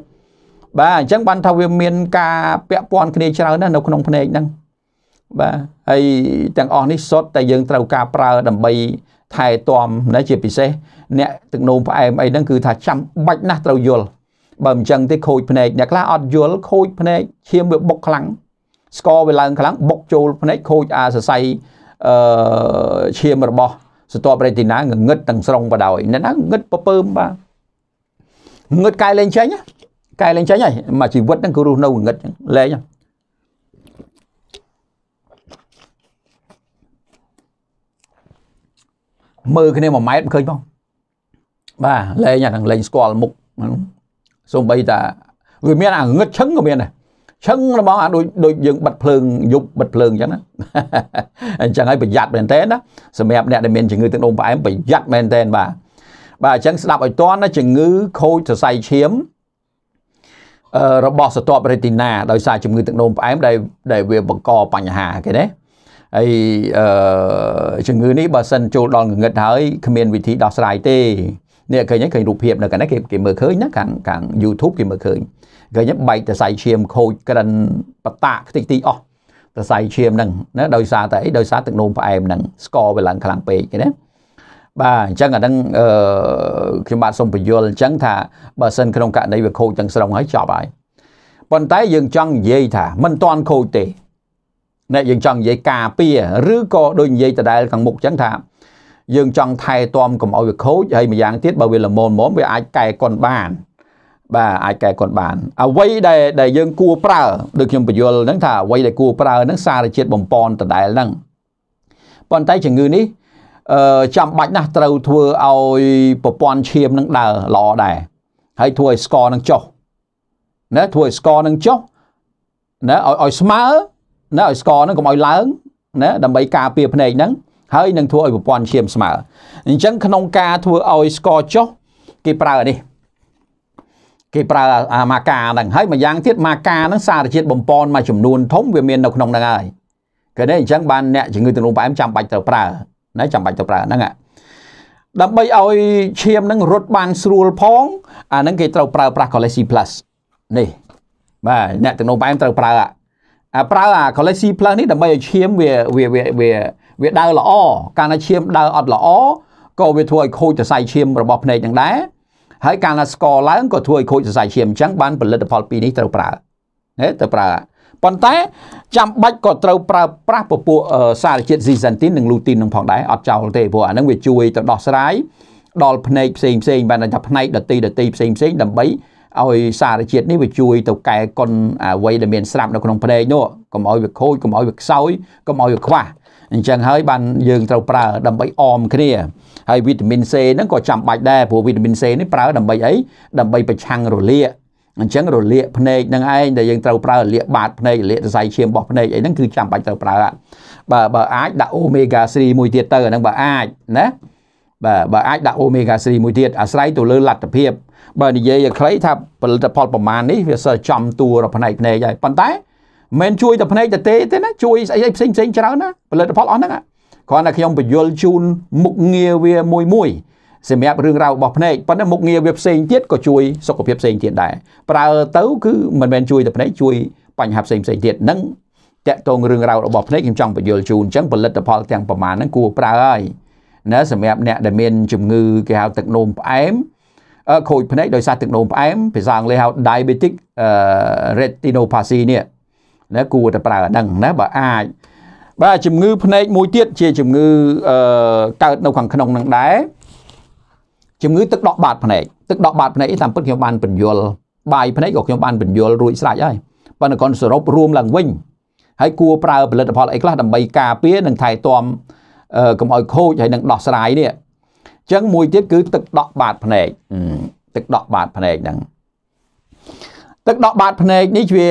បាទអញ្ចឹងបានថាវាមាន ការពាក់ព័ន្ធគ្នាច្រើនណាស់នៅក្នុងភ្នែកហ្នឹងបាទហើយទាំងអស់នេះសុទ្ធតែយើងត្រូវការប្រើដើម្បីថែទាំណាជាពិសេស អ្នកទឹកនោមផ្អែមអីហ្នឹងគឺថាចាំបាច់ណាស់ត្រូវយល់បើមិនចឹងទេខូចភ្នែកអ្នកខ្លះអត់យល់ខូចភ្នែកឈាមវាបុកខ្លាំងស្ករវាឡើងខ្លាំងបុកចូលភ្នែកខូចអាសរសៃអឺឈាមរបស់ស្ទាប់រេទីណាងងឹតទាំងស្រុងបដ ாய் អ្នកណាងឹតពពើមបាទងឹតកាយលែងចេញកាយលែងចេញហើយមកជីវិតហ្នឹងគឺរស់នៅងឹតចឹងលែងហ្នឹងមើលគ្នា1ម៉ែត្រឃើញផងបាទលែងអានឹងលែងស្គាល់មុខសូម្បីតាវាមានអាងឹតឈឹងក៏មានដែរឈឹងហ្មងអាដូចដូចយើងបិទភ្លើងយប់បិទភ្លើងអញ្ចឹងណាអញ្ចឹងឲ្យប្រយ័ត្នមែនតើណាសម្រាប់អ្នកដែលមានជំងឺទឹកនោមផ្អែមប្រយ័ត្នមែនតើបាទបាទអញ្ចឹងស្ដាប់ឲ្យតន់ណាជំងឺខូចសរសៃឈាមរបស់សតបរេទីណាដោយសារជំងឺទឹកនោមផ្អែមដែលដែលវាបង្កបញ្ហាគេណាហើយជំងឺនេះបើសិនចូលដល់ងងឹតហើយគ្មានវិធីដោះស្រាយទេនេះឃើញហ្នឹងឃើញរូបភាពនៅកណ្ដាលគេគេមើលឃើញណាខាងខាង YouTube គេមើលឃើញឃើញបែកតសៃឈាមខូចក្រិនបតាក់ខ្ទេចទីអស់តសៃឈាមហ្នឹងណាដោយសារតែអីដោយសារទឹកនោមផ្អែមហ្នឹងស្ករវាឡើងខ្លាំងពេកណាបាទអញ្ចឹងអាហ្នឹងអឺខ្ញុំបាទសូមបញ្យល់អញ្ចឹងថាបើសិនក្នុងករណីវាខូចទាំងស្រុងហើយចប់ហើយប៉ុន្តែយើងចង់និយាយថាมันតន់ខូចទេអ្នកយើងចង់និយាយការពារឬក៏ដូចនិយាយដដែលខាងមុខអញ្ចឹងថាយើងចង់ថែទាំកុំឲ្យវាខូចហើយម្យ៉ាងទៀតបើវាល្មមហ្មងវាអាចកែកុនបានបាទអាចកែកុនបានអ្វីដែលដែលយើងគួរប្រើដូចខ្ញុំបញ្យល់ហ្នឹងថាអ្វីដែលគួរប្រើហ្នឹងសារជាតិបំពន់ដដែលហ្នឹងប៉ុន្តែជំងឺនេះអឺចាំបាច់ណាស់ត្រូវធ្វើឲ្យប្រព័ន្ធឈាមនឹងដើរល្អដែរហើយធ្វើឲ្យស្ករនឹងចុះណាធ្វើឲ្យស្ករនឹងចុះណាឲ្យឲ្យស្មើណាឲ្យស្ករនឹងកុំឲ្យឡើងណាដើម្បីការពារភ្នែកហ្នឹងហើយនឹងធ្វើឲ្យប្រព័ន្ធឈាមស្មើអញ្ចឹងក្នុងការធ្វើឲ្យស្ករចុះគេប្រើនេះគេប្រើអាម៉ាកាហ្នឹងហើយមួយយ៉ាងទៀតម៉ាកាហ្នឹងសារជាតិបំពន់មួយចំនួនធំវាមាននៅក្នុងហ្នឹងហើយគេនេះអញ្ចឹងបានអ្នកជំងឺទំនុកផ្អែមចាំបាច់ត្រូវប្រើណាចាំបាច់ត្រូវប្រើហ្នឹងដើម្បីឲ្យឈាមហ្នឹងរត់បានស្រួលផងអាហ្នឹងគេត្រូវប្រើប្រាស់ Colesi Plus នេះបាទអ្នកទំនុកផ្អែមត្រូវប្រើអាប្រើអា Colesi Plus នេះដើម្បីឲ្យឈាមវាវាវាវាដើរល្អកាលណាឈាមដើរអត់ល្អក៏វាធ្វើឲ្យ ខូចសរសៃឈាមរបស់ភ្នែកនឹងដែរហើយកាលណាស្ករឡើងក៏ធ្វើឲ្យខូចសរសៃឈាមអញ្ចឹងបានផលិតផលពីរនេះត្រូវប្រើហេទៅប្រើប៉ុន្តែចាំបាច់ក៏ត្រូវប្រើប្រាស់ពពួកសារជាតិស៊ីសានទីននិងលូទីននឹងផងដែរអត់ចោលទេព្រោះអានឹងវាជួយទៅដោះស្រាយដល់ភ្នែកផ្សេងផ្សេងបានថាភ្នែកដតីដតីផ្សេងផ្សេងដើម្បីឲ្យសារជាតិនេះវាជួយទៅកែកុនអ្វីដែលមានស្រាប់នៅក្នុងភ្នែកនោះកុំឲ្យវាខូចកុំឲ្យវាខ្សោយកុំឲ្យវាខ្វះអញ្ចឹងហើយបានយើងត្រូវប្រើដើម្បីអមគ្នាហើយវីតាមីន C ហ្នឹងក៏ចាំបាច់ដែរព្រោះវីតាមីន C នេះប្រើ ដើម្បីអីដើម្បីប្រឆាំងរលាកអញ្ចឹងរលាកភ្នែកនឹងឯងដែលយើងត្រូវប្រើរលាក បាតភ្នែករលាកសរសៃឈាមរបស់ភ្នែកអីហ្នឹងគឺចាំបាច់ត្រូវប្រើបើបើអាចដាក់អូមេហ្គា3មួយទៀតទៅអាហ្នឹងបើអាចណាបាទបើអាចដាក់អូមេហ្គា3មួយទៀតអាស្រ័យទៅលើលទ្ធភាពបើនិយាយឲ្យខ្លីថាផលិតផលប្រមាណនេះវាសើចំតួរផ្នែកភ្នែកហើយប៉ុន្តែមិនជួយតែភ្នែកតែទេទេណាជួយស្អីផ្សេងផ្សេងច្រើនណាផលិតផលអស់ហ្នឹងគ្រាន់តែខ្ញុំបញ្យលជូនមុខងារវាមួយមួយសម្រាប់រឿងរ៉ាវរបស់ភ្នែកប៉ុន្តែមុខងារវាផ្សេងទៀតក៏ជួយសុខភាពផ្សេងទៀតដែរប្រើទៅគឺមិនមែនជួយតែភ្នែកជួយបញ្ហាផ្សេងផ្សេងទៀតនឹងតកតងរឿងរ៉ាវរបស់ភ្នែកខ្ញុំចង់បញ្យលជូនអញ្ចឹងផលិតផលទាំងប្រមាណហ្នឹងគួរប្រើហើយណាសម្រាប់អ្នកដែលមានជំងឺគេហៅទឹកនោមផ្អែមខូចភ្នែកដោយសារទឹកនោមផ្អែមភាសាអង់គ្លេសហៅ diabetic retinopathy នេះណាគួរតែប្រើអាហ្នឹងណាបើអាចបាទជំងឺភ្នែកមួយទៀតជាជំងឺអឺកើតនៅខាងក្នុងហ្នឹងដែរជំងឺទឹកដក់បាតភ្នែកទឹកដក់បាតភ្នែកតាមពិតខ្ញុំបានបញ្យល់បាយភ្នែកក៏ខ្ញុំបានបញ្យល់រួចស្រេចហើយប៉ុន្តែគាត់សរុបរួមឡើងវិញហើយគួរប្រើផលិតផលអីខ្លះដើម្បីការពារនិងថែទាំកុំឲ្យខូចហើយនឹងដោះស្រាយនេះអញ្ចឹងមួយទៀតគឺទឹកដក់បាតភ្នែកទឹកដក់បាតភ្នែកហ្នឹងទឹកដក់បាតភ្នែកនេះវា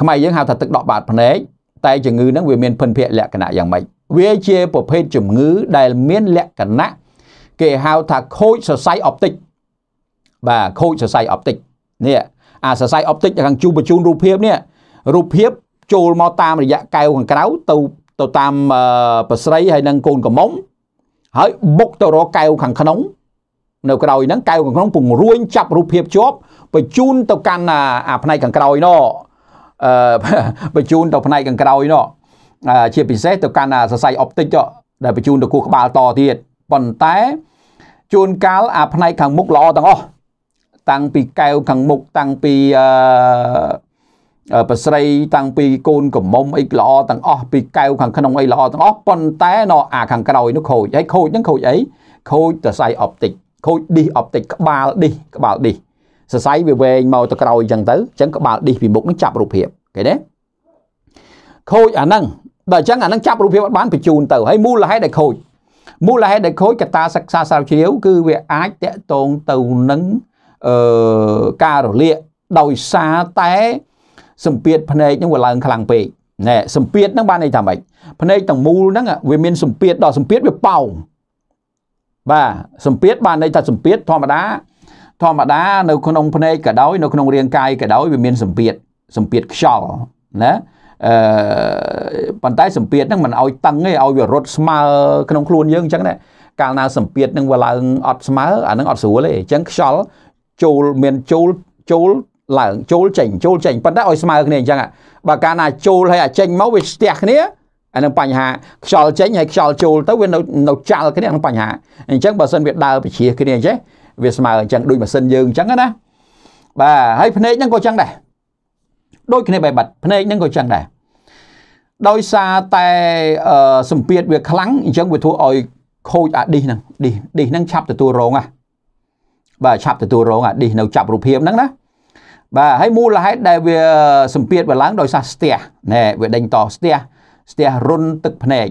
ខ្មែរយើងហៅថាទឹកដក់បាតភ្នែកតែជំងឺហ្នឹងវាមានភិនភាគលក្ខណៈយ៉ាងម៉េចវាជាប្រភេទជំងឺដែលមានលក្ខណៈគេហៅថាខូចសរសៃអុបតិកបាទខូចសរសៃអុបតិកនេះអាសរសៃអុបតិកខាងជូបញ្ជូនរូបភាពនេះរូបភាពចូលមកតាមរយៈកែវខាងក្រៅទៅទៅតាមប្រស្រីហើយនឹងកូនកំមុំហើយបុកទៅរកកែវខាងក្នុងនៅក្រោយហ្នឹងកែវខាងក្នុងពង្រួញចាប់រូបភាពជាប់បញ្ជូនទៅកាន់អាផ្នែកខាងក្រោយនោះអឺបញ្ជូនទៅផ្នែកខាងក្រោយនោះជាពិសេសទៅកាន់សរសៃអុបទិកដែលបញ្ជូនទៅគោះក្បាលតទៀតប៉ុន្តែជួនកាលអាផ្នែកខាងមុខល្អទាំងអស់តាំងពីកែវខាងមុខតាំងពីអឺប្រស្រីតាំងពីកូនកំមុំអីល្អទាំងអស់ពីកែវខាងក្នុងអីល្អទាំងអស់ប៉ុន្តែនៅអាខាងក្រោយនោះខូចហើយខូចនឹងខូចអីខូចសរសៃអុបទិកខូចឌីសអបតិកក្បាលឌីសក្បាលឌីសសរសៃវាវែងមកទៅក្រោយអញ្ចឹងទៅអញ្ចឹងក្បាលឌីសពីមុខនឹងចាប់រូបភាពគេទេខូចអាហ្នឹងបើអញ្ចឹងអាហ្នឹងចាប់រូបភាពអត់បានបញ្ជូនទៅហើយមូលហេតុដែលខូចមូលហេតុដែលខូចកត្តាសិក្សាស្រាវជ្រាវគឺវាអាចតកតងទៅនឹងអឺការរលាកដោយសារតែសម្ពាធភ្នែកនឹងវាឡើងខ្លាំងពេកណែសម្ពាធនឹងបានន័យថាម៉េចភ្នែកទាំងមូលហ្នឹងវាមានសម្ពាធដល់សម្ពាធវាប៉ោងបាទសម្ពាធបានន័យថាសម្ពាធធម្មតា ធម្មតានៅ ក្នុងភ្នែកក៏ដោយ នៅក្នុងរាងកាយក៏ដោយវាមានសម្ពាធសម្ពាធខ្យល់ណាអឺប៉ុន្តែសម្ពាធហ្នឹងមិនឲ្យតឹងទេឲ្យវារត់ស្មើក្នុងខ្លួនយើងអញ្ចឹងណាកាលណាសម្ពាធហ្នឹងវាឡើងអត់ស្មើអាហ្នឹងអត់ស្រួលទេអញ្ចឹងខ្យល់ចូលមានចូលចូលឡើងចូលចេញចូលចេញប៉ុន្តែឲ្យស្មើគ្នាអញ្ចឹងបើកាលណាចូលហើយអាចេញមកវាស្ទះគ្នាអានឹងបញ្ហាខ្យល់ចេញហើយខ្យល់ចូលទៅវានៅនៅចាល់គ្នានឹងបញ្ហាអញ្ចឹងបើសិនវាដើរពជាគ្នាអញ្ចឹងវាស្មើអញ្ចឹងដូចម៉ាស៊ីនយើងអញ្ចឹងណាបាទហើយភ្នែកហ្នឹងក៏អញ្ចឹងដែរដូចគ្នាបែបបាត់ភ្នែកហ្នឹងក៏អញ្ចឹងដែរដោយសារតែសម្ពាធវាខ្លាំងអញ្ចឹងវាធ្វើឲ្យខូចអាឌីសហ្នឹងឌីសឌីសហ្នឹងឆាប់ទទួលរងហ่ะបាទឆាប់ទទួលរងអាឌីសនៅចាប់រូបភាពហ្នឹងណា បាទហើយមូលហេតុដែលវាសម្ពាធវាឡើងដោយសារស្ទះណែវាដេញតស្ទះស្ទះរុនទឹកភ្នែក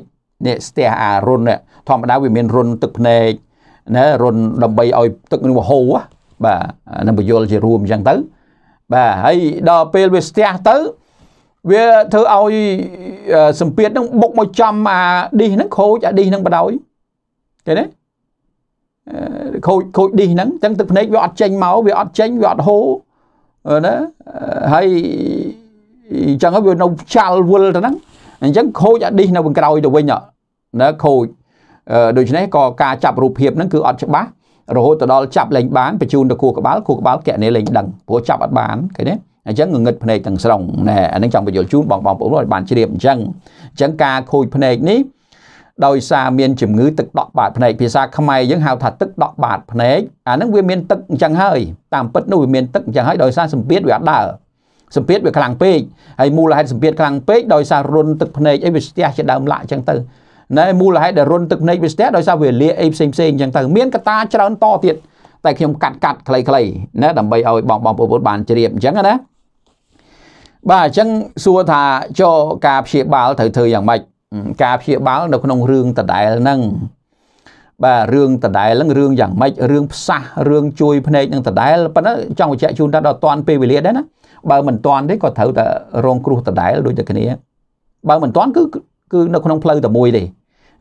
នេះស្ទះអារុនធម្មតាវាមានរុនទឹកភ្នែកណារុនដើម្បីឲ្យទឹកនឹងវហូបាទនឹងបញ្យលជារួមអញ្ចឹងទៅបាទហើយដល់ពេលវាស្ទះទៅវាធ្វើឲ្យសម្ពាធនឹងបុកមកចំអាឌីសហ្នឹងខូចអាឌីសហ្នឹងបដ ாய் ឃើញទេខូចខូចឌីសហ្នឹងអញ្ចឹងទឹកភ្នែកវាអត់ចេញមកវាអត់ចេញវាអត់ហូរណាហើយអញ្ចឹងវានៅខ្ចាល់វល់ទៅហ្នឹងអញ្ចឹងខូចអាឌីសនៅខាងក្រោយទៅវិញណាខូចដូច្នេះក៏ការចាប់រូបភាពហ្នឹងគឺអត់ច្បាស់រហូតទៅដល់ចាប់លែងបានបញ្ជូនទៅគូក្បាលគូក្បាលគណនីលែងដឹងព្រោះចាប់អត់បានឃើញទេអញ្ចឹងងងឹតភ្នែកទាំងស្រុងណែអានេះចង់បញ្យល់ជូនបងបងប្អូនឲ្យបានជ្រាបអញ្ចឹងអញ្ចឹងការខូចភ្នែកនេះដោយសារមានជំងឺទឹកដក់បាតភ្នែកភាសាខ្មែរយើងហៅថាទឹកដក់បាតភ្នែកអាហ្នឹងវាមានទឹកអញ្ចឹងហើយតាមពិតនោះវាមានទឹកអញ្ចឹងហើយដោយសារសម្ពាធវាអត់ដើរសម្ពាធវាខ្លាំងពេកហើយមូលហេតុសម្ពាធខ្លាំងពេកដោយសាររុនទឹកភ្នែកអីវាស្ទះជាដើមឡាក់ចឹងទៅណែមូលហេតុដែលរុនទឹកភ្នែកវាស្ទះដោយសារវាលាកអីផ្សេងផ្សេងចឹងទៅមានកត្តាច្រើនតទៀតតែខ្ញុំកាត់កាត់ខ្លីៗណែដើម្បីឲ្យបងបងប្អូនបានជ្រាបអញ្ចឹងណាបាទអញ្ចឹងសួរថាចូលការព្យាបាលត្រូវធ្វើយ៉ាងម៉េចការព្យាបាលនៅក្នុងរឿងដដែលហ្នឹងបាទរឿងដដែលហ្នឹងរឿងយ៉ាងម៉េចរឿងផ្សះរឿងជួយភ្នែកនឹងដដែលប៉ុន្តែចង់បញ្ជាក់ជូនថាដល់តាន់ពេលវេលាដែរណាបើមិនទាន់ទេក៏ត្រូវតែរងគ្រោះដដែលដូចតែគ្នា បើមិនទាន់គឺគឺនៅក្នុងផ្លូវតែមួយទេ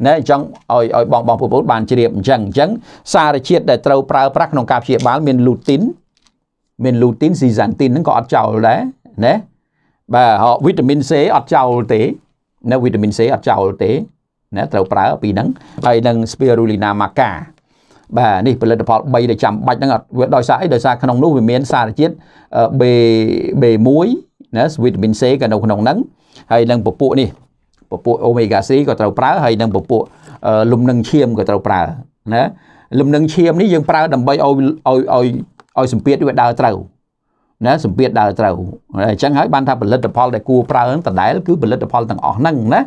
ណាអញ្ចឹងឲ្យឲ្យបងបងប្អូនបានជ្រាបអញ្ចឹងអញ្ចឹងសារជាតិដែលត្រូវប្រើប្រាស់ក្នុងការព្យាបាលមានលូទីនមានលូទីនស៊ីសានទីនហ្នឹងក៏អត់ចោលដែរណាបាទវីតាមីន C អត់ចោលទេណាវីតាមីន C អត់ចោលទេណាត្រូវប្រើពីហ្នឹងហើយនឹង spirulina maca បាទនេះផលិតផល3ដែលចាំបាច់ហ្នឹងអត់វាដោយសារអីដោយសារក្នុងនោះវាមាន សារជាតិ B B1 ណាវីតាមីន C ក៏នៅក្នុងហ្នឹងហើយនឹងពពួកនេះពពួក Omega 3ក៏ត្រូវប្រើហើយនឹងពពួកលំនឹងឈាមក៏ត្រូវប្រើណាលំនឹងឈាមនេះយើងប្រើ ដើម្បីឲ្យឲ្យឲ្យឲ្យសម្ពាធវាដើរត្រូវណាសម្ពាធដើរត្រូវអញ្ចឹងហើយបានថាផលិតផលដែលគួរប្រើហ្នឹងដដែលគឺផលិតផលទាំងអស់ហ្នឹងណា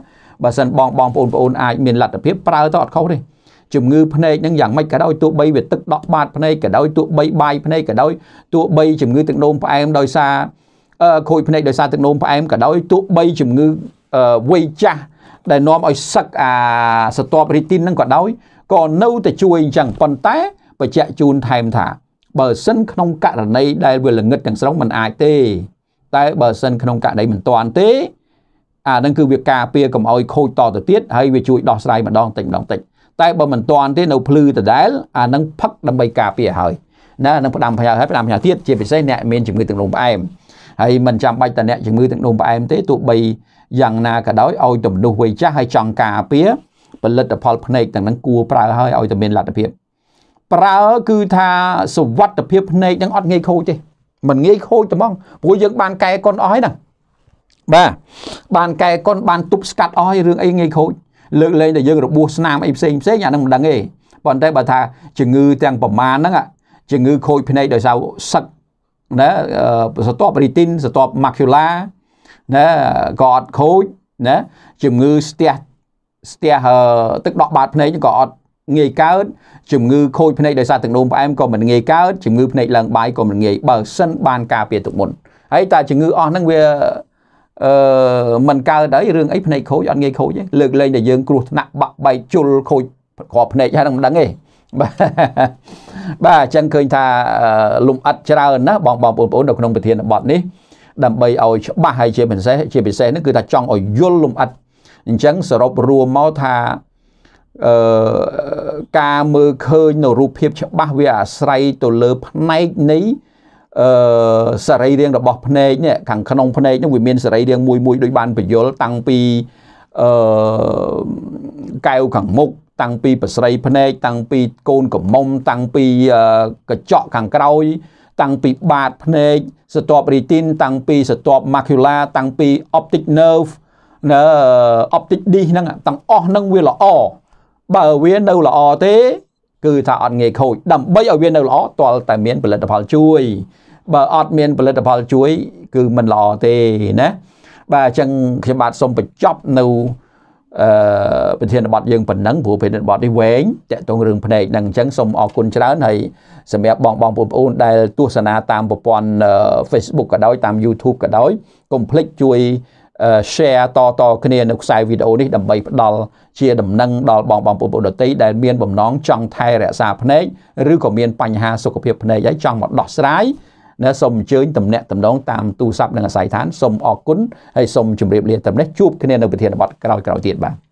បើសិនបងបងប្អូនបងប្អូនអាចមានលទ្ធភាពប្រើទៅអត់ខុសទេជំងឺភ្នែកហ្នឹងយ៉ាងម៉េចក៏ដោយទោះបីវាទឹកដក់បាតភ្នែកក៏ដោយទោះបីបាយភ្នែកក៏ដោយទោះបីជំងឺទឹកនោមផ្អែមដោយសារខូចភ្នែកដោយសារទឹកនោមផ្អែមក៏ដោយទោះបីជំងឺវ័យចាស់ដែលនាំឲ្យសឹកអាសតបរីទីនហ្នឹងក៏ដោយក៏នៅតែជួយអញ្ចឹងប៉ុន្តែបច្ចៈជូនថែមថាបើសិនក្នុងករណីដែលវាល្ងឹតទាំងស្រុងมันអាចទេតែបើសិនក្នុងករណីមិនតាន់ទេអានឹងគឺវាការពារកុំឲ្យខូចតទៅទៀតហើយវាជួយដោះស្រាយម្ដងតិចម្ដងតិចតែបើមិនតាន់ទេនៅភ្លឺដដែលអានឹងផឹកដើម្បីការពារហើយណានឹងផ្ដាំផ្ញើហើយផ្ដាំផ្ញើទៀតជាពិសេសអ្នកមានជំងឺទឹកនោមផ្អែមហើយមិនចាំបាច់តែអ្នកជំងឺទឹកនោមផ្អែមទេទោះបីយ៉ាងណាក៏ដោយឲ្យទំនុះវ័យចាស់ឲ្យចង់ការពារផលិតផលភ្នែកទាំងហ្នឹងគួរប្រើហើយឲ្យតែមានលទ្ធភាពប្រើគឺថាសុវត្ថិភាពភ្នែកនឹងអត់ងាយខូចទេមិនងាយខូចទេហ្មងព្រោះយើងបានកែគុណអស់ហើយណាបាទបានកែគុណបានទប់ស្កាត់អស់ហើយរឿងអីងាយខូចលើកលែងតែយើងរបួសស្នាមអីផ្សេងផ្សេងអានឹងមិនដឹងទេប៉ុន្តែបើថាជំងឺទាំងប្រមាណហ្នឹងជំងឺខូចភ្នែកដោយសារសឹកណាសតបរីទីនសតបម៉ាគ្យូឡាណាក៏អត់ខូចណាជំងឺស្ទះស្ទះទឹកដក់បាតភ្នែកក៏អត់ងាយកើតជំងឺខូចភ្នែកដោយសារទឹកនោមផ្អែមក៏មិនងាយកើតជំងឺភ្នែកឡើងបាយក៏មិនងាយបើសិនបានការពារទុកមុនហើយតើជំងឺអស់ហ្នឹងវាអឺมันកើតអីរឿងអីភ្នែកខូចអត់ងាយខូចទេលើកលែងតែយើងគ្រោះថ្នាក់បាក់បែកជុលខូចក្រភ្នែកហើយនឹងមិនដឹងទេបាទបាទអញ្ចឹងឃើញថាលំអិតច្រើនណាបងបងប្អូននៅក្នុងប្រធានបទនេះដើម្បីឲ្យច្បាស់ហើយជាពិសេសជាពិសេសនេះគឺថាចង់ឲ្យយល់លំអិតអញ្ចឹងសរុបរួមមកថាអឺការមើលឃើញនៅរូបភាពច្បាស់វាអាស្រ័យទៅលើផ្នែកនៃអឺសរីរាង្គរបស់ភ្នែកនេះខាងក្នុងភ្នែកនោះវាមានសរីរាង្គមួយមួយដូចបានបញ្យលតាំងពីអឺកែវខាងមុខតាំងពីប្រស្រីភ្នែកតាំងពីកូនកំមុំតាំងពីកញ្ចក់ខាងក្រោយ តាំងពី បាតភ្នែកស្ទាប់រីទីន តាំងពីស្ទាប់ macula តាំងពី optic nerve នៅ optic disc ហ្នឹងទាំងអស់ហ្នឹងវាល្អបើវានៅល្អទេគឺថាអត់ងាយខូចដើម្បីឲ្យវានៅល្អទាល់តែមានផលិតផលជួយ បើអត់មានផលិតផលជួយ គឺមិនល្អទេណាបាទអញ្ចឹងខ្ញុំបាទសូមបញ្ចប់នៅអឺប្រធានបទយើងប៉ុណ្ណឹងព្រោះប្រធានបទនេះវែងតកតងរឿងភ្នែកហ្នឹងអញ្ចឹងសូមអរគុណច្រើនហើយសម្រាប់បងបងបងប្អូនដែលទស្សនាតាមប្រព័ន្ធ Facebook ក៏ដោយតាម YouTube ក៏ដោយកុំភ្លេចជួយ share តតគ្នានៅខ្សែវីដេអូនេះដើម្បីផ្ដល់ជាដំណឹងដល់បងបងប្អូនដទៃដែលមានបំណងចង់ថែរក្សាភ្នែកឬក៏មានបញ្ហាសុខភាពភ្នែកហើយចង់មកដោះស្រាយណាសូមអញ្ជើញតំណាក់តំណងតាមទូរស័ព្ទនិងអាស័យដ្ឋានសូមអរគុណហើយសូមជម្រាបលាតែនេះជួបគ្នានៅវិធានបទក្រោយៗទៀតបាទ